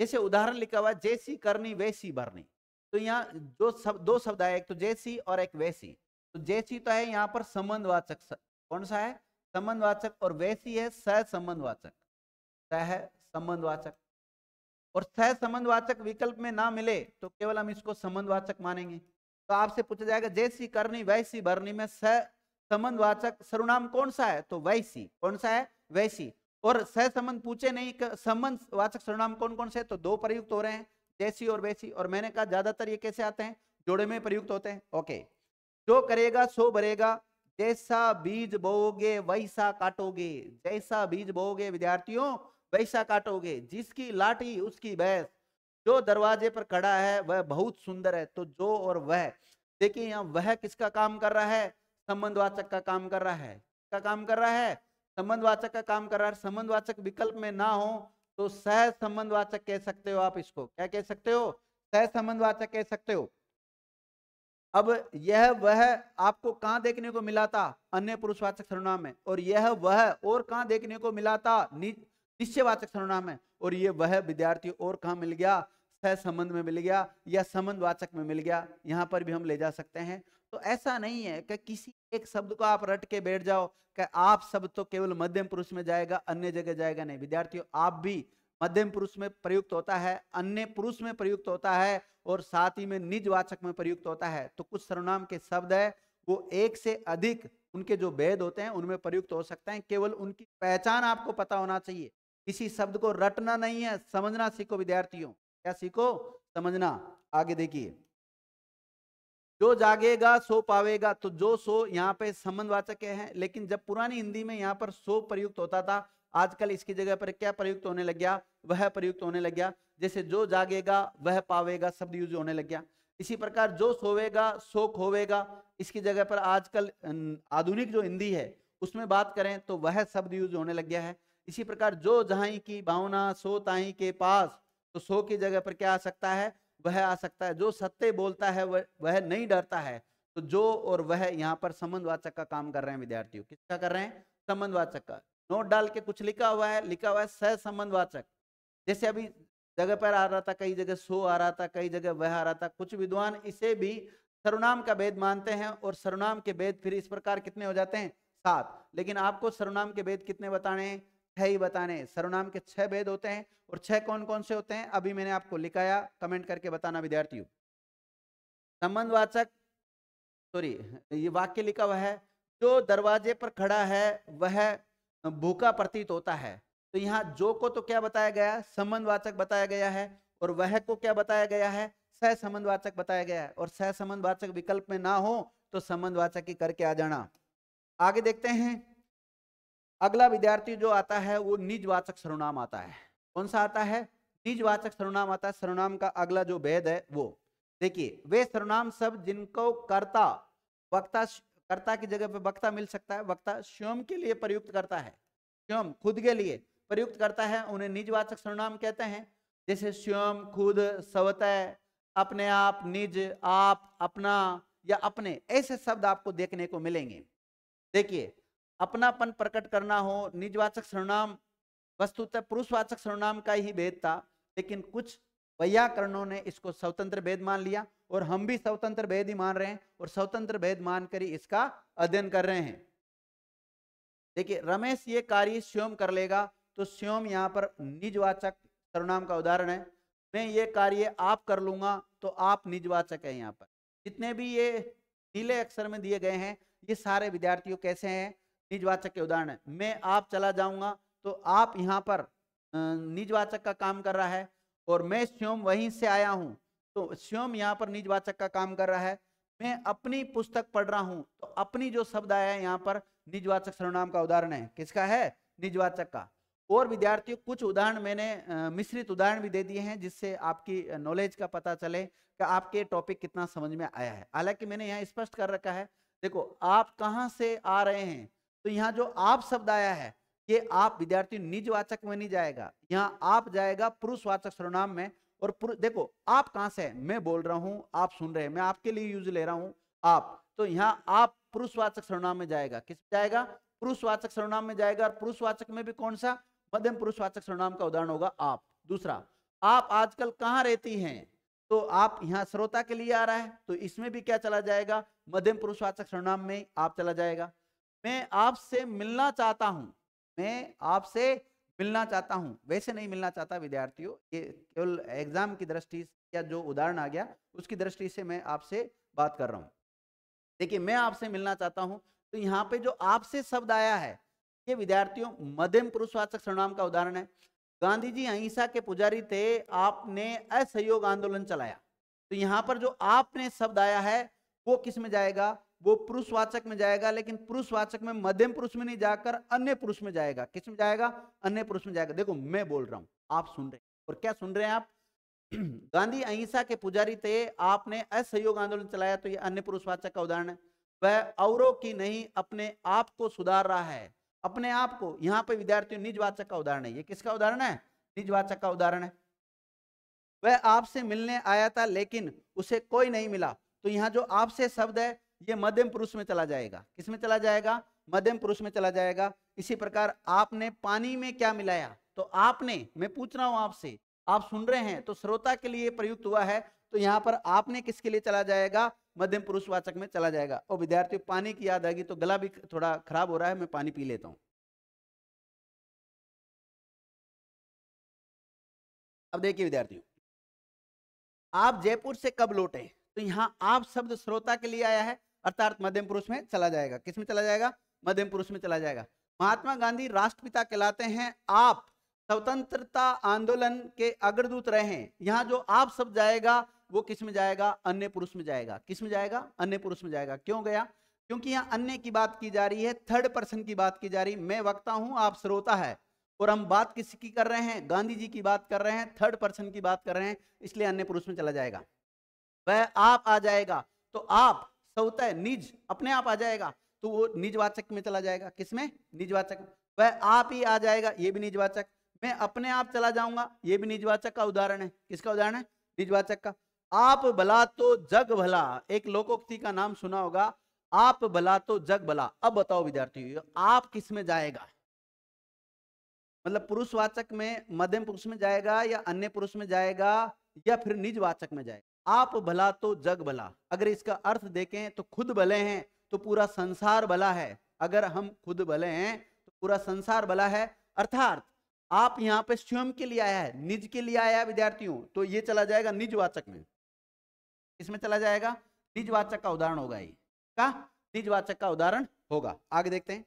[SPEAKER 1] जैसे उदाहरण लिखा हुआ है जैसी करनी वैसी भरनी तो यहाँ जो सब दो शब्द आए एक तो जैसी और एक वैसी तो जैसी तो है यहाँ पर संबंधवाचक कौन सा है संबंधवाचक और वैसी है संबंधवाचक सह संबंधवाचक और सह संबंधवाचक विकल्प में ना मिले तो केवल हम इसको संबंधवाचक मानेंगे तो आपसे पूछा जाएगा जैसी करनी वैसी भरनी में सह संबंधवाचक सर्वनाम कौन सा है तो वैसी कौन सा है वैसी और सह संबंध पूछे नहीं संबंध वाचक सर्वनाम कौन कौन से तो दो प्रयुक्त हो रहे हैं जैसी और वैसी और मैंने कहा ज्यादातर ये कैसे आते हैं जोड़े में प्रयुक्त होते हैं ओके जो करेगा सो भरेगा जैसा बीज बोओगे वैसा काटोगे जैसा बीज बोओगे विद्यार्थियों वैसा काटोगे जिसकी लाठी उसकी भैंस जो दरवाजे पर खड़ा है वह बहुत सुंदर है तो जो और वह देखिए यहाँ वह किसका काम कर रहा है संबंधवाचक का काम कर रहा है का काम कर रहा है संबंधवाचक का काम कर रहा है संबंधवाचक विकल्प में ना हो तो सह संबंधवाचक कह सकते हो आप इसको क्या कह सकते हो सह संबंधवाचक कह सकते हो अब यह वह आपको कहा देखने को मिला था अन्य पुरुषवाचक सर्वनाम में और यह वह और कहा देखने को मिला था निश्चयवाचक सर्वनाम में और यह वह विद्यार्थी और कहा मिल गया सह संबंध में मिल गया या संबंध वाचक में मिल गया यहाँ पर भी हम ले जा सकते हैं तो ऐसा नहीं है कि किसी एक शब्द को आप रट के बैठ जाओ कि आप शब्द तो केवल मध्यम पुरुष में जाएगा अन्य जगह जाएगा नहीं विद्यार्थियों आप भी मध्यम पुरुष में प्रयुक्त होता है अन्य पुरुष में प्रयुक्त होता है और साथ ही में निजवाचक में प्रयुक्त होता है तो कुछ सर्वनाम के शब्द है वो एक से अधिक उनके जो भेद होते हैं उनमें प्रयुक्त हो सकते हैं केवल उनकी पहचान आपको पता होना चाहिए किसी शब्द को रटना नहीं है समझना सीखो विद्यार्थियों क्या सीखो समझना आगे देखिए जो जागेगा सो पावेगा तो जो सो यहाँ पे संबंधवाचक है लेकिन जब पुरानी हिंदी में यहाँ पर सो प्रयुक्त होता था आजकल इसकी जगह पर क्या प्रयुक्त होने लग गया वह प्रयुक्त होने लग गया जैसे जो जागेगा वह पावेगा शब्द यूज होने लग गया इसी प्रकार जो सोवेगा सो खोवेगा इसकी जगह पर आजकल आधुनिक जो हिंदी है उसमें बात करें तो वह शब्द यूज होने लग गया है इसी प्रकार जो जहाई की भावना सो ताई के पास तो सो की जगह पर क्या आ सकता है वह आ सकता है जो सत्य बोलता है वह, वह नहीं डरता है तो जो और वह यहाँ पर संबंधवाचक का काम कर रहे हैं विद्यार्थियों किसका कर रहे हैं संबंधवाचक का नोट डाल के कुछ लिखा हुआ है लिखा हुआ है वाचक जैसे अभी जगह पर आ रहा था कई जगह सो आ रहा था कई जगह वह आ रहा था कुछ विद्वान इसे भी सर्वनाम का भेद मानते हैं और सर्वनाम के भेद फिर इस प्रकार कितने हो जाते हैं सात लेकिन आपको सर्वनाम के भेद कितने बताने हैं छह ही बताने हैं सर्वनाम के छह भेद होते हैं और छह कौन कौन से होते हैं अभी मैंने आपको लिखाया कमेंट करके बताना विद्यार्थियों संबंधवाचक सॉरी ये वाक्य लिखा हुआ है जो दरवाजे पर खड़ा है वह भूखा प्रतीत होता है तो यहाँ जो को तो क्या बताया गया संबंधवाचक बताया गया है और वह को क्या बताया गया है संबंधवाचक बताया गया है और संबंधवाचक विकल्प में ना हो तो संबंधवाचक ही करके आ जाना आगे देखते हैं अगला विद्यार्थी जो आता है वो निजवाचक सर्वनाम आता है कौन सा आता है निजवाचक सर्वनाम आता है सर्वनाम का अगला जो भेद है वो देखिए वे सर्वनाम सब जिनको कर्ता वक्ता कर्ता की जगह पे वक्ता मिल सकता है वक्ता स्वयं के लिए प्रयुक्त करता है स्वयं खुद के लिए प्रयुक्त करता है उन्हें निजवाचक सर्वनाम कहते हैं जैसे स्वयं खुद स्वतः अपने आप निज आप अपना या अपने ऐसे शब्द आपको देखने को मिलेंगे देखिए अपनापन प्रकट करना हो निजवाचक सर्वनाम वस्तुतः पुरुषवाचक सर्वनाम का ही भेद था लेकिन कुछ वैयाकरणों ने इसको स्वतंत्र भेद मान लिया और हम भी स्वतंत्र भेद ही मान रहे हैं और स्वतंत्र भेद मानकर ही इसका अध्ययन कर रहे हैं देखिए रमेश ये कार्य स्वयं कर लेगा तो स्वयं यहाँ पर निजवाचक सर्वनाम का उदाहरण है मैं ये कार्य आप कर लूंगा तो आप निजवाचक है यहाँ पर जितने भी ये नीले अक्षर में दिए गए हैं ये सारे विद्यार्थियों कैसे हैं निजवाचक के उदाहरण है मैं आप चला जाऊंगा तो आप यहाँ पर निजवाचक का काम कर रहा है और मैं स्वयं वहीं से आया हूँ तो स्वयं यहाँ पर निजवाचक का काम कर रहा है मैं अपनी पुस्तक पढ़ रहा हूँ तो अपनी जो शब्द आया है यहाँ पर निजवाचक सर्वनाम का उदाहरण है किसका है निजवाचक का और विद्यार्थियों कुछ उदाहरण मैंने मिश्रित उदाहरण भी दे दिए हैं जिससे आपकी नॉलेज का पता चले कि आपके टॉपिक कितना समझ में आया है हालांकि मैंने यहाँ स्पष्ट कर रखा है देखो आप कहाँ से आ रहे हैं तो यहाँ जो आप शब्द आया है कि आप विद्यार्थी निजवाचक में नहीं जाएगा यहाँ आप जाएगा पुरुषवाचक सर्वनाम में और देखो आप कहां से है मैं बोल रहा हूँ आप सुन रहे हैं मैं आपके लिए यूज ले रहा हूँ आप तो यहाँ आप पुरुषवाचक सर्वनाम में जाएगा किस जाएगा पुरुषवाचक सर्वनाम में जाएगा और पुरुषवाचक में भी कौन सा मध्यम पुरुषवाचक सर्वनाम का उदाहरण होगा आप दूसरा आप आजकल कहाँ रहती हैं तो आप यहाँ श्रोता के लिए आ रहा है तो इसमें भी क्या चला जाएगा मध्यम पुरुषवाचक सर्वनाम में आप चला जाएगा मैं आपसे मिलना चाहता हूँ मैं आपसे मिलना चाहता हूँ वैसे नहीं मिलना चाहता विद्यार्थियों ये केवल एग्जाम की दृष्टि या जो उदाहरण आ गया उसकी दृष्टि से मैं आपसे बात कर रहा हूँ देखिए मैं आपसे मिलना चाहता हूँ तो यहाँ पे जो आपसे शब्द आया है ये विद्यार्थियों मध्यम पुरुषवाचक सर्वनाम का उदाहरण है गांधी जी अहिंसा के पुजारी थे आपने असहयोग आंदोलन चलाया तो यहाँ पर जो आपने शब्द आया है वो किस में जाएगा वो पुरुषवाचक में जाएगा लेकिन पुरुषवाचक में मध्यम पुरुष में नहीं जाकर अन्य पुरुष में जाएगा किस में जाएगा अन्य पुरुष में जाएगा देखो मैं बोल रहा हूं आप सुन रहे और क्या सुन रहे हैं आप *clears throat* गांधी अहिंसा के पुजारी थे आपने असहयोग आंदोलन चलाया तो ये अन्य पुरुषवाचक का उदाहरण है वह औरों की नहीं अपने आप को सुधार रहा है अपने आप को यहाँ पे विद्यार्थियों निजवाचक का उदाहरण है ये किसका उदाहरण है निजवाचक का उदाहरण है वह आपसे मिलने आया था लेकिन उसे कोई नहीं मिला तो यहाँ जो आपसे शब्द है ये मध्यम पुरुष में चला जाएगा किस में चला जाएगा मध्यम पुरुष में चला जाएगा इसी प्रकार आपने पानी में क्या मिलाया तो आपने मैं पूछ रहा हूं आपसे आप सुन रहे हैं तो श्रोता के लिए प्रयुक्त हुआ है तो यहाँ पर आपने किसके लिए चला जाएगा मध्यम पुरुषवाचक में चला जाएगा और विद्यार्थी पानी की याद आएगी तो गला भी थोड़ा खराब हो रहा है मैं पानी पी लेता हूं अब देखिए विद्यार्थियों आप जयपुर से कब लौटे तो यहाँ आप शब्द श्रोता के लिए आया है अर्थात मध्यम पुरुष में चला जाएगा किस में चला जाएगा मध्यम पुरुष में चला जाएगा महात्मा गांधी राष्ट्रपिता कहलाते हैं आप स्वतंत्रता आंदोलन के अग्रदूत रहे हैं यहाँ जो आप सब जाएगा वो किस में जाएगा अन्य पुरुष में जाएगा किस में जाएगा अन्य पुरुष में जाएगा क्यों गया क्योंकि यहाँ अन्य की बात की जा रही है थर्ड पर्सन की बात की जा रही मैं वक्ता हूँ आप श्रोता है और हम बात किसकी कर रहे हैं गांधी जी की बात कर रहे हैं थर्ड पर्सन की बात कर रहे हैं इसलिए अन्य पुरुष में चला जाएगा वह आप आ जाएगा तो आप होता है निज अपने आप आ जाएगा तो वो निजवाचक में चला जाएगा किसमें निजवाचक वह आप ही आ जाएगा ये भी निजवाचक मैं अपने आप चला जाऊंगा ये भी निजवाचक का उदाहरण है किसका उदाहरण है निजवाचक का आप भला तो जग भला एक लोकोक्ति का नाम सुना होगा आप भला तो जग भला अब बताओ विद्यार्थी आप किस में जाएगा मतलब पुरुषवाचक में मध्यम पुरुष में जाएगा या अन्य पुरुष में जाएगा या फिर निजवाचक में जाएगा आप भला तो जग भला अगर इसका अर्थ देखें तो खुद भले हैं तो पूरा संसार भला है अगर हम खुद भले हैं तो पूरा संसार भला है अर्थात आप यहाँ पे स्वयं के लिए आया है निज के लिए आया है विद्यार्थियों तो ये चला जाएगा निजवाचक में इसमें चला जाएगा निजवाचक का उदाहरण होगा ये का निजवाचक का उदाहरण होगा आगे देखते हैं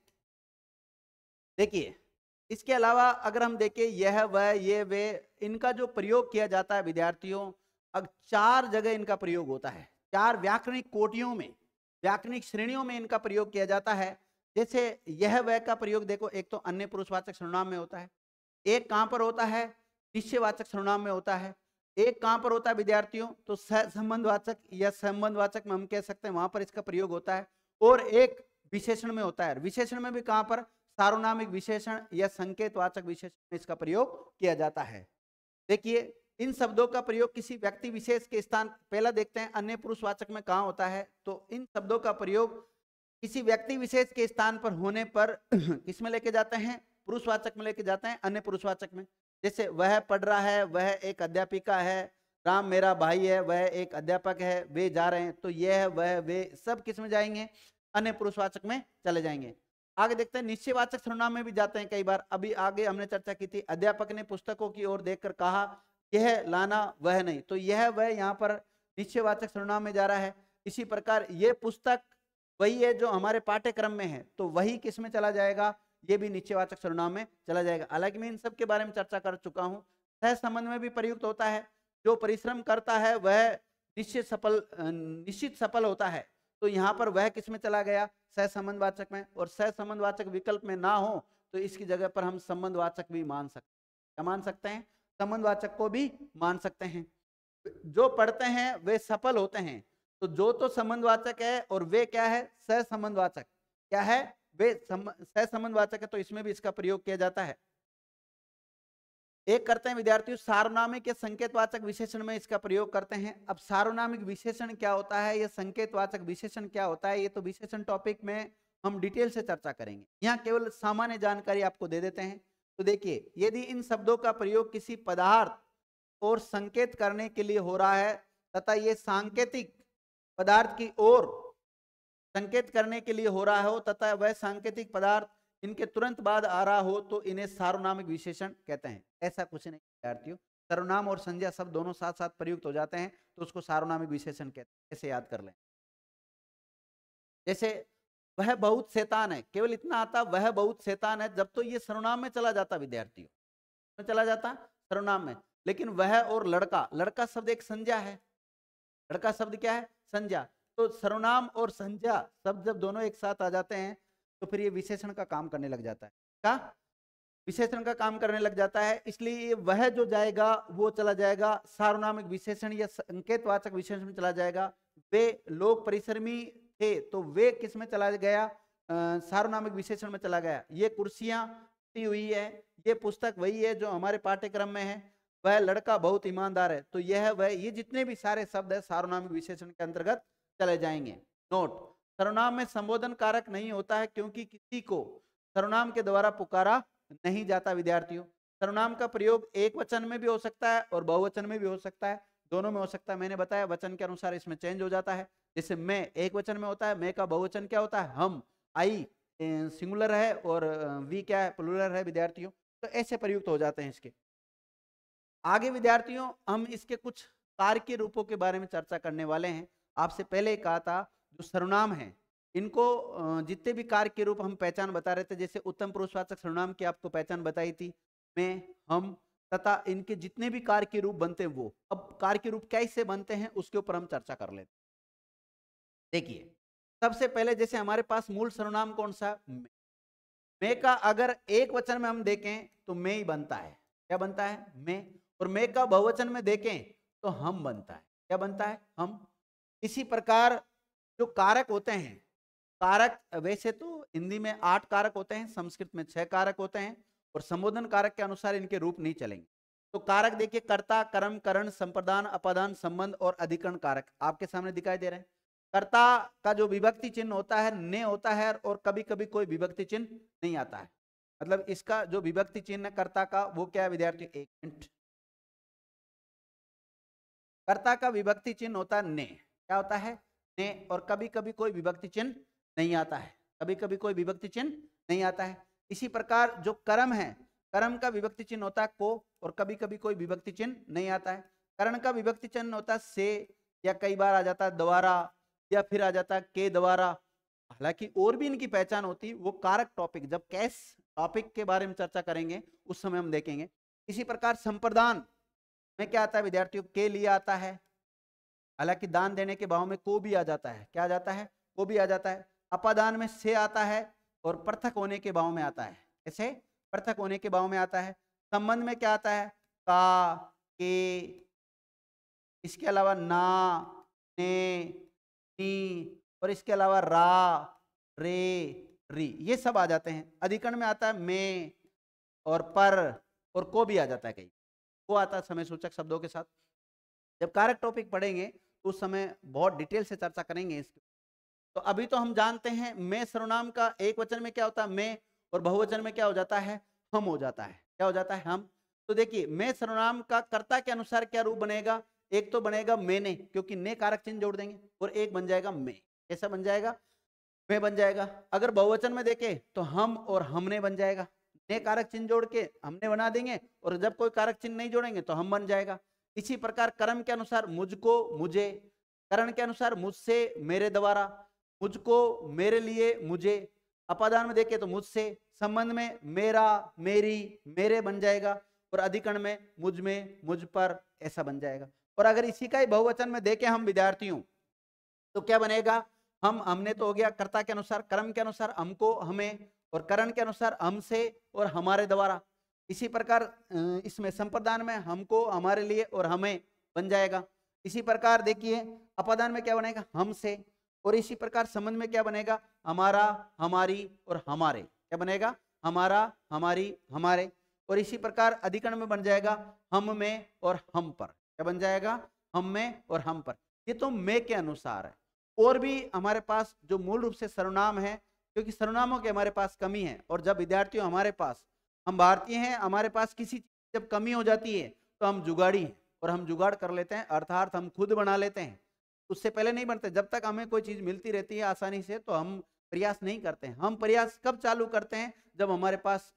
[SPEAKER 1] देखिए इसके अलावा अगर हम देखें यह वह ये वे इनका जो प्रयोग किया जाता है विद्यार्थियों अब चार जगह इनका प्रयोग होता है चार व्याकरणिक कोटियों में व्याकरणिक श्रेणियों में इनका प्रयोग किया जाता है जैसे यह वह का प्रयोग देखो एक तो अन्य पुरुषवाचक सर्वनाम में होता है एक कहाँ पर होता है निश्चयवाचक सर्वनाम में होता है एक कहाँ पर होता है विद्यार्थियों तो सहसंबंधवाचक या संबंधवाचक में हम कह सकते हैं वहां पर इसका प्रयोग होता है और एक विशेषण में होता है विशेषण में भी कहाँ पर सार्वनामिक विशेषण या संकेतवाचक विशेषण में इसका प्रयोग किया जाता है देखिए इन शब्दों का प्रयोग किसी व्यक्ति विशेष के स्थान पहला देखते हैं अन्य पुरुषवाचक में कहा होता है तो इन शब्दों का प्रयोग किसी व्यक्ति विशेष के स्थान पर होने पर *clears throat* किसमें लेके जाते हैं पुरुषवाचक में लेके जाते हैं अन्य पुरुषवाचक में जैसे वह पढ़ रहा है वह एक अध्यापिका है राम मेरा भाई है वह एक अध्यापक है वे जा रहे हैं तो यह है वह वे सब किस में जाएंगे अन्य पुरुषवाचक में चले जाएंगे आगे देखते हैं निश्चयवाचक सर्वनाम में भी जाते हैं कई बार अभी आगे हमने चर्चा की थी अध्यापक ने पुस्तकों की ओर देखकर कहा यह लाना वह नहीं तो यह वह यहाँ पर निश्चयवाचक सर्वनाम में जा रहा है इसी प्रकार ये पुस्तक वही है जो हमारे पाठ्यक्रम में है तो वही किस में चला जाएगा ये भी निश्चयवाचक सर्वनाम में चला जाएगा हालांकि मैं इन सब के बारे में चर्चा कर चुका हूँ सह संबंध में भी प्रयुक्त होता है जो परिश्रम करता है वह निश्चित सफल निश्चित सफल होता है तो यहाँ पर वह किस में चला गया सह वाचक में और वाचक विकल्प में ना हो तो इसकी जगह पर हम संबंधवाचक भी मान सकते क्या मान सकते हैं संबंधवाचक को भी मान सकते हैं जो पढ़ते हैं वे सफल होते हैं तो जो तो संबंधवाचक है और वे क्या है सहसंबंधवाचक क्या है वे सहसंबंधवाचक है तो इसमें भी इसका प्रयोग किया जाता है एक करते हैं विद्यार्थियों सार्वनामिक या संकेतवाचक विशेषण में इसका प्रयोग करते हैं अब सार्वनामिक विशेषण क्या होता है या संकेतवाचक विशेषण क्या होता है ये तो विशेषण टॉपिक में हम डिटेल से चर्चा करेंगे यहाँ केवल सामान्य जानकारी आपको दे देते हैं तो देखिए यदि इन शब्दों का प्रयोग किसी पदार्थ और संकेत करने के लिए हो रहा है तथा ये सांकेतिक पदार्थ की ओर संकेत करने के लिए हो रहा हो तथा वह सांकेतिक पदार्थ इनके तुरंत बाद आ रहा हो तो इन्हें सार्वनामिक विशेषण कहते हैं ऐसा कुछ नहीं विद्यार्थियों सर्वनाम और संज्ञा शब्द दोनों साथ साथ प्रयुक्त हो जाते हैं तो उसको सार्वनामिक विशेषण कहते हैं ऐसे याद कर लें जैसे वह बहुत शैतान है केवल इतना आता वह बहुत शैतान है जब तो ये सर्वनाम में चला जाता विद्यार्थियों में चला जाता सर्वनाम में लेकिन वह और लड़का लड़का शब्द एक संज्ञा है लड़का शब्द क्या है संज्ञा तो सर्वनाम और संज्ञा शब्द जब दोनों एक साथ आ जाते हैं तो फिर ये विशेषण का काम करने लग जाता है क्या विशेषण का काम करने लग जाता है इसलिए वह जो जाएगा वो चला जाएगा सार्वनामिक विशेषण या संकेतवाचक विशेषण में चला जाएगा वे लोक में थे तो वे किस में चला गया सार्वनामिक विशेषण में चला गया ये कुर्सियां हुई है ये पुस्तक वही है जो हमारे पाठ्यक्रम में है वह लड़का बहुत ईमानदार है तो यह वह ये जितने भी सारे शब्द है सार्वनामिक विशेषण के अंतर्गत चले जाएंगे नोट सर्वनाम में संबोधन कारक नहीं होता है क्योंकि किसी को सर्वनाम के द्वारा पुकारा नहीं जाता विद्यार्थियों सर्वनाम का प्रयोग एक वचन में भी हो सकता है और बहुवचन में भी हो सकता है दोनों में हो सकता है मैंने बताया वचन के अनुसार इसमें चेंज हो जाता है जैसे मैं एक वचन में होता है मैं का बहुवचन क्या होता है हम आई सिंगुलर है और वी क्या है प्लुरल है विद्यार्थियों तो ऐसे प्रयुक्त हो जाते हैं इसके आगे विद्यार्थियों हम इसके कुछ के रूपों के बारे में चर्चा करने वाले हैं आपसे पहले कहा था जो सर्वनाम है इनको जितने भी कार्य के रूप हम पहचान बता रहे थे जैसे उत्तम पुरुषवाचक सर्वनाम की आपको पहचान बताई थी मैं हम तथा इनके जितने भी कार्य के रूप बनते हैं वो अब कार्य के रूप कैसे बनते हैं उसके ऊपर हम चर्चा कर लेते हैं देखिए सबसे पहले जैसे हमारे पास मूल सर्वनाम कौन सा मे का अगर एक वचन में हम देखें तो मे ही बनता है क्या बनता है मे और मे का बहुवचन में देखें तो हम बनता है क्या बनता है हम इसी प्रकार जो कारक होते हैं कारक वैसे तो हिंदी में आठ कारक होते हैं संस्कृत में छह कारक होते हैं और संबोधन कारक के अनुसार इनके रूप नहीं चलेंगे तो कारक देखिए कर्ता कर्म करण संप्रदान अपादान संबंध और अधिकरण कारक आपके सामने दिखाई दे रहे हैं कर्ता का जो विभक्ति चिन्ह होता है ने होता है और कभी कभी कोई विभक्ति चिन्ह नहीं आता है मतलब इसका जो विभक्ति चिन्ह कर्ता का वो क्या है विद्यार्थी एक मिनट कर्ता का विभक्ति चिन्ह होता है ने क्या होता है ने और कभी कभी कोई विभक्ति चिन्ह नहीं आता है कभी कभी कोई विभक्ति चिन्ह नहीं आता है इसी प्रकार जो कर्म है कर्म का विभक्ति चिन्ह होता है को और कभी कभी कोई विभक्ति चिन्ह नहीं आता है करण का विभक्ति चिन्ह होता है से या कई बार आ जाता है द्वारा या फिर आ जाता के द्वारा हालांकि और भी इनकी पहचान होती वो कारक टॉपिक जब कैश टॉपिक के बारे में चर्चा करेंगे उस समय हम देखेंगे इसी प्रकार संप्रदान में क्या आता है विद्यार्थियों के लिए आता है हालांकि दान देने के भाव में को भी आ जाता है क्या आ जाता है को भी आ जाता है अपादान में से आता है और पृथक होने के भाव में आता है ऐसे पृथक होने के भाव में आता है संबंध में क्या आता है का के इसके अलावा ना ने नी और इसके अलावा रा रे री ये सब आ जाते हैं अधिकरण में आता है में और पर और को भी आ जाता है कहीं को आता है समय सूचक शब्दों के साथ जब कारक टॉपिक पढ़ेंगे तो उस समय बहुत डिटेल से चर्चा करेंगे इसके तो अभी तो हम जानते हैं मैं सर्वनाम का एक वचन में क्या होता है मैं और बहुवचन में क्या हो जाता है हम हो जाता है क्या हो जाता है हम तो देखिए मैं सर्वनाम का कर्ता के अनुसार क्या रूप बनेगा एक तो बनेगा मैंने क्योंकि ने कारक चिन्ह जोड़ देंगे और एक बन जाएगा मैं ऐसा बन जाएगा मैं बन जाएगा अगर बहुवचन में देखे तो हम और हमने बन जाएगा ने कारक चिन्ह जोड़ के हमने बना देंगे और जब कोई कारक चिन्ह नहीं जोड़ेंगे तो हम बन जाएगा इसी प्रकार कर्म के अनुसार मुझको मुझे करण के अनुसार मुझसे मेरे द्वारा मुझको मेरे लिए मुझे अपादान में देखे तो मुझसे संबंध में मेरा मेरी मेरे बन जाएगा और अधिकरण में मुझ में मुझ पर ऐसा बन जाएगा और अगर इसी का ही बहुवचन में दे हम विद्यार्थियों तो क्या बनेगा हम हमने तो हो गया कर्ता के अनुसार कर्म के अनुसार हमको हमें और करण के अनुसार हमसे और हमारे द्वारा इसी प्रकार इसमें संप्रदान में हमको हमारे लिए और हमें बन जाएगा इसी प्रकार देखिए अपदान में क्या बनेगा हमसे और इसी प्रकार संबंध में क्या बनेगा हमारा हमारी और हमारे क्या बनेगा हमारा हमारी हमारे और इसी प्रकार अधिकरण में बन जाएगा हम में और हम पर क्या बन जाएगा हम में और हम पर ये तो में के अनुसार है और भी हमारे पास जो मूल रूप से सर्वनाम है क्योंकि सर्वनामों के हमारे पास कमी है और जब विद्यार्थियों हमारे पास हम भारतीय हैं हमारे पास किसी चीज जब कमी हो जाती है तो हम जुगाड़ी हैं और हम जुगाड़ कर लेते हैं अर्थात हम खुद बना लेते हैं उससे पहले नहीं बनते जब तक हमें कोई चीज़ मिलती रहती है आसानी से तो हम प्रयास नहीं करते हैं हम प्रयास कब चालू करते हैं जब हमारे पास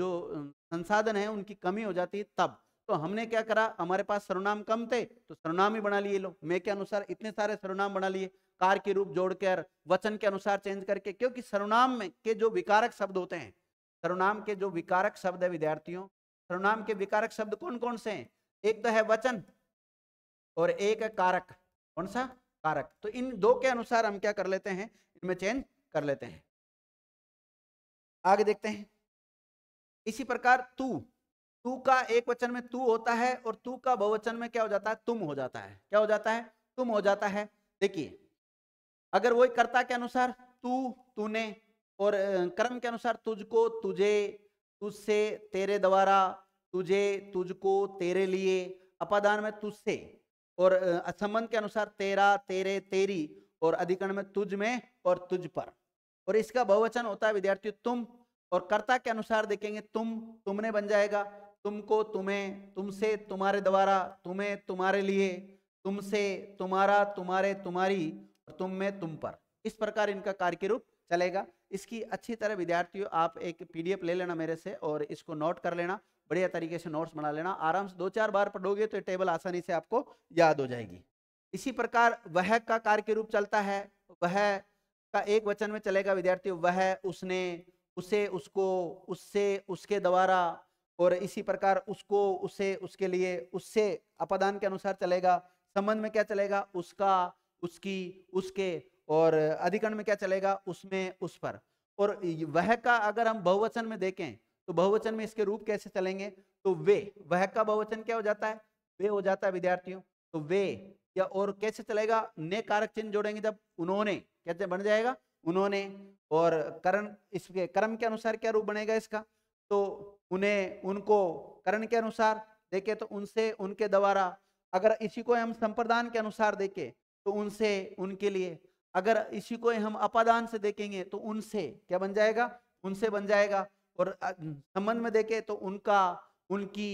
[SPEAKER 1] जो संसाधन है उनकी कमी हो जाती है तब तो हमने क्या करा हमारे पास सर्वनाम कम थे तो सर्वनाम ही बना लिए लो मैं के अनुसार इतने सारे सर्वनाम बना लिए कार के रूप जोड़कर वचन के अनुसार चेंज करके क्योंकि सर्वनाम में के जो विकारक शब्द होते हैं सर्वनाम के जो विकारक शब्द है विद्यार्थियों सर्वनाम के विकारक शब्द कौन कौन से हैं एक तो है वचन और एक है कारक कौन सा कारक तो इन दो के अनुसार हम क्या कर लेते हैं इनमें चेंज कर लेते हैं आगे देखते हैं इसी प्रकार तू तू का एक वचन में तू होता है और तू का बहुवचन में क्या हो जाता है तुम हो जाता है क्या हो जाता है तुम हो जाता है देखिए अगर वही कर्ता के अनुसार तू तूने और कर्म के अनुसार तुझको तुझे तुझसे तेरे द्वारा तुझे तुझको तेरे लिए अपादान में तुझसे और असंबंध के अनुसार तेरा तेरे तेरी और अधिकरण में तुझ में और तुझ पर और इसका बहुवचन होता है विद्यार्थी तुम और कर्ता के अनुसार देखेंगे तुम तुमने बन जाएगा तुमको तुम्हें तुमसे तुम्हारे द्वारा तुम्हें तुम्हारे लिए तुमसे तुम्हारा तुम्हारे तुम्हारी और तुम में तुम पर इस प्रकार इनका कार्य के रूप चलेगा इसकी अच्छी तरह विद्यार्थियों आप एक पीडीएफ ले लेना मेरे से और इसको नोट कर लेना बढ़िया तरीके से नोट्स बना लेना आराम से दो चार बार पढ़ोगे तो ये टेबल आसानी से आपको याद हो जाएगी इसी प्रकार वह का कार्य के रूप चलता है वह का एक वचन में चलेगा विद्यार्थियों वह उसने उसे उसको उससे उसके द्वारा और इसी प्रकार उसको उसे उसके लिए उससे अपदान के अनुसार चलेगा संबंध में क्या चलेगा उसका उसकी उसके और अधिकरण में क्या चलेगा उसमें उस पर और वह का अगर हम बहुवचन में देखें तो बहुवचन में इसके रूप कैसे चलेंगे तो वे वह का बहुवचन क्या हो जाता है वे हो जाता है विद्यार्थियों तो वे या और कैसे चलेगा ने कारक चिन्ह जोड़ेंगे जब उन्होंने कैसे बन जाएगा उन्होंने और करण इसके कर्म के अनुसार क्या रूप बनेगा इसका तो उन्हें उनको करण के अनुसार देखे तो उनसे उनके द्वारा अगर इसी को हम संप्रदान के अनुसार देखें तो उनसे उनके लिए अगर इसी को हम अपादान से देखेंगे तो उनसे क्या बन जाएगा उनसे बन जाएगा और संबंध में देखें तो उनका उनकी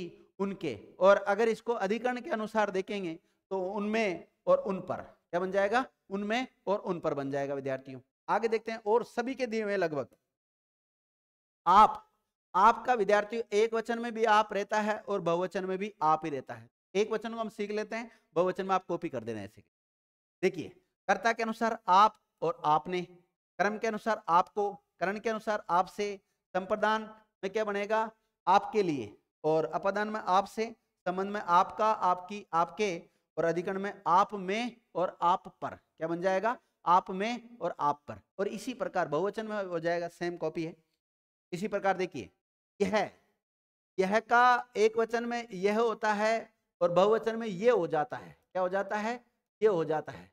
[SPEAKER 1] उनके और अगर इसको अधिकरण के अनुसार देखेंगे तो उनमें और उन पर क्या बन जाएगा उनमें और उन पर बन जाएगा विद्यार्थियों आगे देखते हैं और सभी के दिए हुए लगभग आप आपका विद्यार्थी एक वचन में भी आप रहता है और बहुवचन में भी आप ही रहता है एक वचन को हम सीख लेते हैं बहुवचन में आप कॉपी कर देना ऐसे देखिए कर्ता के अनुसार आप और आपने कर्म के अनुसार आपको करण के अनुसार आपसे संप्रदान में क्या बनेगा आपके लिए और अपदान में आपसे संबंध में आपका आपकी आपके और अधिकरण में आप में और आप पर क्या बन जाएगा आप में और आप पर और इसी प्रकार बहुवचन में हो जाएगा सेम कॉपी है इसी प्रकार देखिए यह यह का एक वचन में यह होता है और बहुवचन में ये हो जाता है क्या हो जाता है ये हो जाता है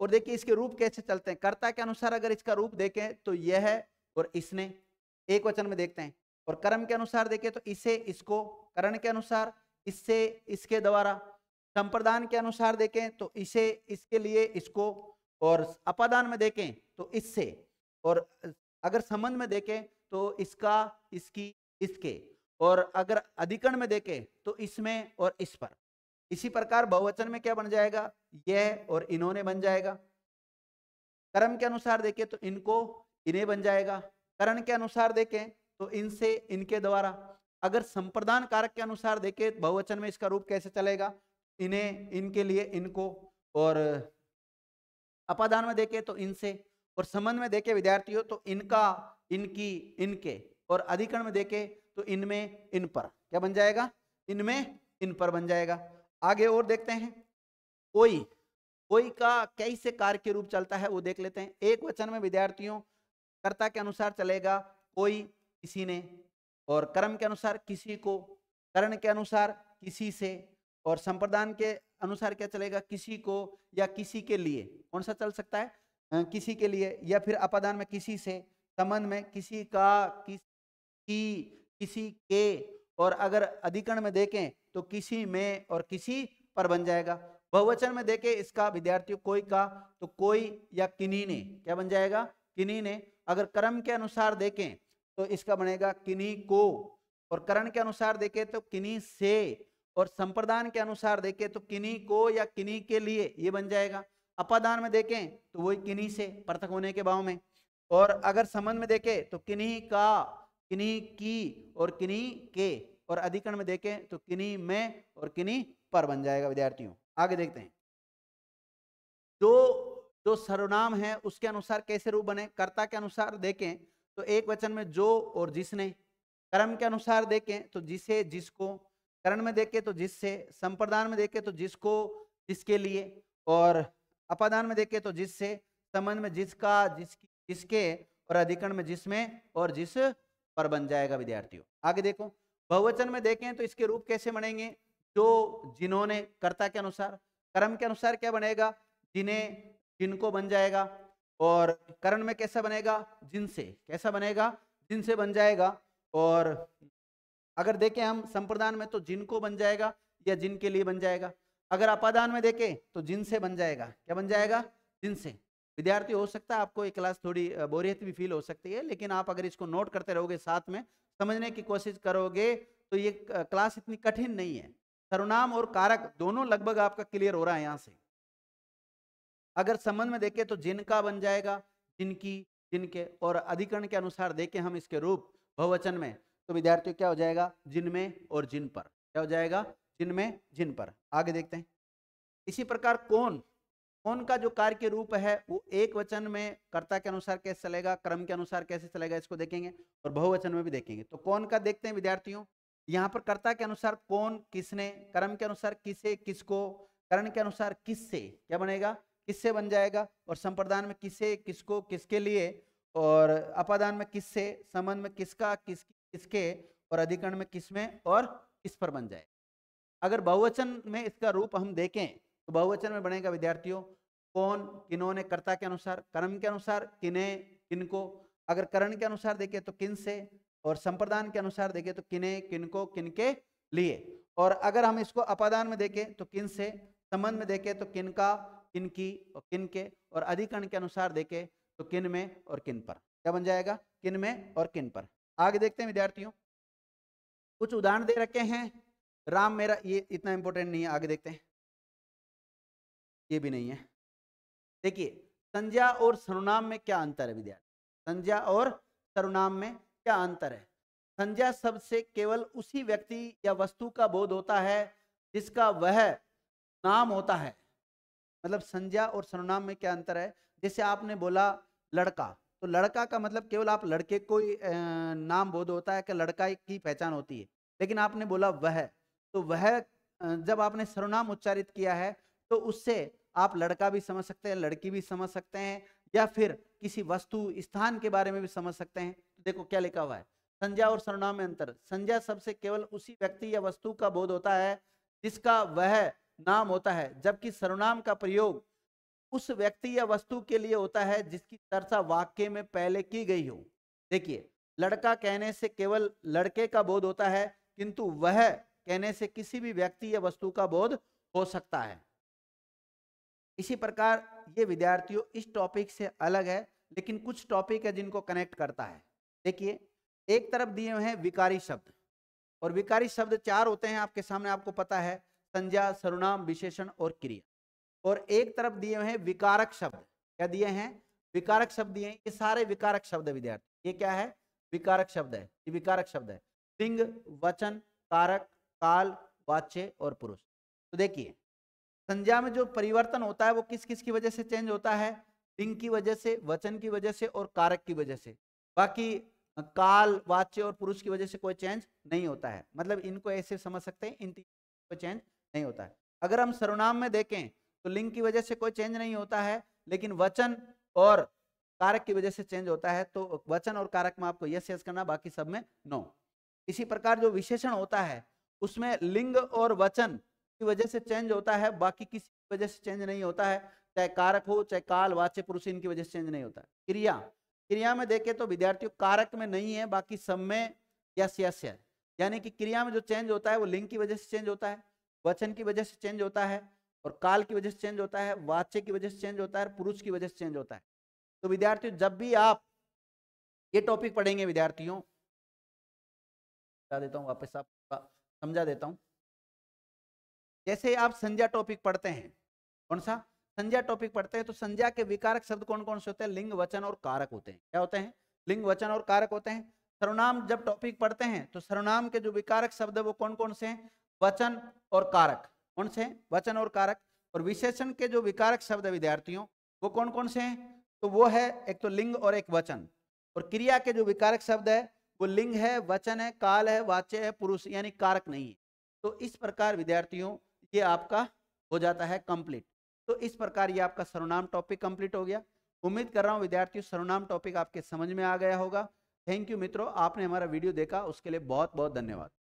[SPEAKER 1] और देखिए इसके रूप कैसे चलते हैं कर्ता के अनुसार अगर इसका रूप देखें तो यह है और इसने एक वचन में देखते हैं और कर्म के अनुसार देखें तो इसे इसको करण के अनुसार इससे इसके द्वारा संप्रदान के अनुसार देखें तो इसे इसके लिए इसको और अपादान में देखें तो इससे और अगर संबंध में देखें तो इसका इसकी इसके और अगर अधिकरण में देखें तो इसमें और इस पर इसी प्रकार बहुवचन में क्या बन जाएगा यह और इन्होंने बन जाएगा कर्म के अनुसार देखें तो इनको इन्हें बन जाएगा करण के अनुसार देखें तो इनसे इनके द्वारा अगर संप्रदान कारक के अनुसार देखें बहुवचन में इसका रूप कैसे चलेगा इन्हें इनके लिए इनको और अपादान में देखें तो इनसे और संबंध में देखें विद्यार्थियों तो इनका इनकी इनके और अधिकरण में देखे तो इनमें इन पर क्या बन जाएगा इनमें इन पर बन जाएगा आगे और देखते हैं कोई कोई का कैसे कार्य के रूप चलता है वो देख लेते हैं एक वचन में विद्यार्थियों कर्ता के अनुसार चलेगा कोई किसी ने और कर्म के अनुसार किसी को करण के अनुसार किसी से और संप्रदान के अनुसार क्या चलेगा किसी को या किसी के लिए कौन सा चल सकता है किसी के लिए या फिर अपदान में किसी से संबंध में किसी का किस की किसी के और अगर अधिकरण में देखें तो किसी में और किसी पर बन जाएगा बहुवचन में देखें इसका विद्यार्थियों कोई का तो कोई या किन्हीं ने क्या बन जाएगा किन्हीं ने अगर कर्म के अनुसार देखें तो इसका बनेगा किन्हीं को और करण के अनुसार देखें तो किन्हीं से और संप्रदान के अनुसार देखें तो किन्हीं को या किन्हीं के लिए ये बन जाएगा अपादान में देखें तो वही किन्हीं से पृथक होने के भाव में और अगर संबंध में देखें तो किन्हीं का किन्हीं की और किन्हीं के और अधिकरण में देखें तो किन्हीं में और किन्हीं पर बन जाएगा विद्यार्थियों आगे देखते हैं दो जो सर्वनाम है उसके अनुसार कैसे रूप बने कर्ता के अनुसार देखें तो एक वचन में जो और जिसने कर्म के अनुसार देखें तो जिसे जिसको करण में देखें तो जिससे संप्रदान में देखें तो जिसको जिसके लिए और अपादान में देखें तो जिससे संबंध में जिसका जिसकी जिसके और अधिकरण में जिसमें और जिस पर बन जाएगा विद्यार्थियों आगे देखो बहुवचन में देखें तो इसके रूप कैसे बनेंगे जो जिन्होंने कर्ता के अनुसार कर्म के अनुसार क्या बनेगा जिन्हें जिनको बन जाएगा और करण में कैसा बनेगा जिनसे कैसा बनेगा जिनसे बन जाएगा और अगर देखें हम संप्रदान में तो जिनको बन जाएगा या जिनके लिए बन जाएगा अगर अपादान में देखें तो जिनसे बन जाएगा क्या बन जाएगा जिनसे विद्यार्थी हो सकता है आपको ये क्लास थोड़ी बोरियत भी फील हो सकती है लेकिन आप अगर इसको नोट करते रहोगे साथ में समझने की कोशिश करोगे तो ये क्लास इतनी कठिन नहीं है सर्वनाम और कारक दोनों लगभग आपका क्लियर हो रहा है यहाँ से अगर संबंध में देखें तो जिनका बन जाएगा जिनकी जिनके और अधिकरण के अनुसार देखें हम इसके रूप बहुवचन में तो विद्यार्थियों क्या हो जाएगा जिनमें और जिन पर क्या हो जाएगा जिनमें जिन पर आगे देखते हैं इसी प्रकार कौन कौन का जो कार्य के रूप है वो एक वचन में कर्ता के अनुसार कैसे चलेगा क्रम के अनुसार कैसे चलेगा इसको देखेंगे और बहुवचन में भी देखेंगे तो कौन का देखते हैं विद्यार्थियों यहाँ पर कर्ता के अनुसार कौन किसने क्रम के अनुसार किसे किसको करण के अनुसार किससे क्या बनेगा किससे बन जाएगा और संप्रदान में किसे किसको किसके लिए और अपादान में किससे संबंध में किसका किस किसके और अधिकरण में किसमें और किस पर बन जाएगा अगर बहुवचन में इसका रूप हम देखें तो बहुवचन में बनेगा विद्यार्थियों कौन किनों ने कर्ता के अनुसार कर्म के अनुसार किने किनको अगर करण के अनुसार देखे तो किन से और संप्रदान के अनुसार देखे तो किने किनको किनके लिए और अगर हम इसको अपादान में देखें तो किन से संबंध में देखें तो किन का किनकी और किन के और अधिकरण के अनुसार देखें तो किन में और किन पर क्या बन जाएगा किन में और किन पर आगे देखते हैं विद्यार्थियों कुछ उदाहरण दे रखे हैं राम मेरा ये इतना इंपॉर्टेंट नहीं है आगे देखते हैं ये भी नहीं है देखिए संज्ञा और सर्वनाम में क्या अंतर है विद्यार्थी संज्ञा और सर्वनाम में क्या अंतर है संज्ञा शब्द से केवल उसी व्यक्ति या वस्तु का बोध होता है जिसका वह नाम होता है मतलब संज्ञा और सर्वनाम में क्या अंतर है जैसे आपने बोला लड़का तो लड़का का मतलब केवल आप लड़के को ही नाम बोध होता है कि लड़का की पहचान होती है लेकिन आपने बोला वह तो वह जब आपने सर्वनाम उच्चारित किया है तो उससे आप लड़का भी समझ सकते हैं लड़की भी समझ सकते हैं या फिर किसी वस्तु स्थान के बारे में भी समझ सकते हैं तो देखो क्या लिखा हुआ है संज्ञा और सर्वनाम में अंतर संज्ञा सबसे केवल उसी व्यक्ति या वस्तु का बोध होता है जिसका वह नाम होता है जबकि सर्वनाम का प्रयोग उस व्यक्ति या वस्तु के लिए होता है जिसकी चर्चा वाक्य में पहले की गई हो देखिए लड़का कहने से केवल लड़के का बोध होता है किंतु वह कहने से किसी भी व्यक्ति या वस्तु का बोध हो सकता है इसी प्रकार ये विद्यार्थियों इस टॉपिक से अलग है लेकिन कुछ टॉपिक है जिनको कनेक्ट करता है देखिए एक तरफ दिए हुए हैं विकारी शब्द और विकारी शब्द चार होते हैं आपके सामने आपको पता है संज्ञा सर्वनाम विशेषण और क्रिया और एक तरफ दिए हुए हैं विकारक शब्द क्या दिए हैं विकारक शब्द दिए ये सारे विकारक शब्द विद्यार्थी ये क्या है विकारक शब्द है ये विकारक शब्द है लिंग वचन कारक काल वाच्य और पुरुष तो देखिए संज्ञा में जो परिवर्तन होता है वो किस किस की वजह से चेंज होता है लिंग की वजह से वचन की वजह से और कारक की वजह से बाकी काल वाच्य और पुरुष की वजह से कोई चेंज नहीं होता है मतलब इनको ऐसे समझ सकते हैं इन कोई चेंज नहीं होता है अगर हम सर्वनाम में देखें तो लिंग की वजह से कोई चेंज नहीं होता है लेकिन वचन और कारक की वजह से चेंज होता है तो वचन और कारक में आपको यस यस करना बाकी सब में नो इसी प्रकार जो विशेषण होता है उसमें लिंग और वचन की वजह से चेंज होता है बाकी किसी की वजह से चेंज नहीं होता है चाहे कारक हो चाहे काल वाच्य पुरुष इनकी वजह से चेंज नहीं होता क्रिया क्रिया में देखे तो विद्यार्थियों कारक में नहीं है बाकी सब में यस यस है यानी कि क्रिया में जो चेंज होता है वो लिंग की वजह से चेंज होता है वचन की वजह से चेंज होता है और काल की वजह से चेंज होता है वाच्य की वजह से चेंज होता है पुरुष की वजह से चेंज होता है तो विद्यार्थियों जब भी आप ये टॉपिक पढ़ेंगे विद्यार्थियों देता हूँ वापस आपका समझा देता हूँ जैसे आप संज्ञा टॉपिक पढ़ते हैं कौन सा संज्ञा टॉपिक पढ़ते हैं तो संज्ञा के विकारक शब्द कौन कौन से होते हैं लिंग वचन और कारक होते हैं क्या होते हैं लिंग वचन और कारक होते हैं सर्वनाम जब टॉपिक पढ़ते हैं तो सर्वनाम के जो विकारक शब्द है वो कौन कौन से हैं वचन और कारक कौन से हैं वचन और कारक और विशेषण के जो विकारक शब्द है विद्यार्थियों वो कौन कौन से हैं तो वो है एक तो लिंग और एक वचन और क्रिया के जो विकारक शब्द है वो लिंग है वचन है काल है वाच्य है पुरुष यानी कारक नहीं है तो इस प्रकार विद्यार्थियों ये आपका हो जाता है कंप्लीट तो इस प्रकार ये आपका सर्वनाम टॉपिक कंप्लीट हो गया उम्मीद कर रहा हूँ विद्यार्थियों सर्वनाम टॉपिक आपके समझ में आ गया होगा थैंक यू मित्रों आपने हमारा वीडियो देखा उसके लिए बहुत बहुत धन्यवाद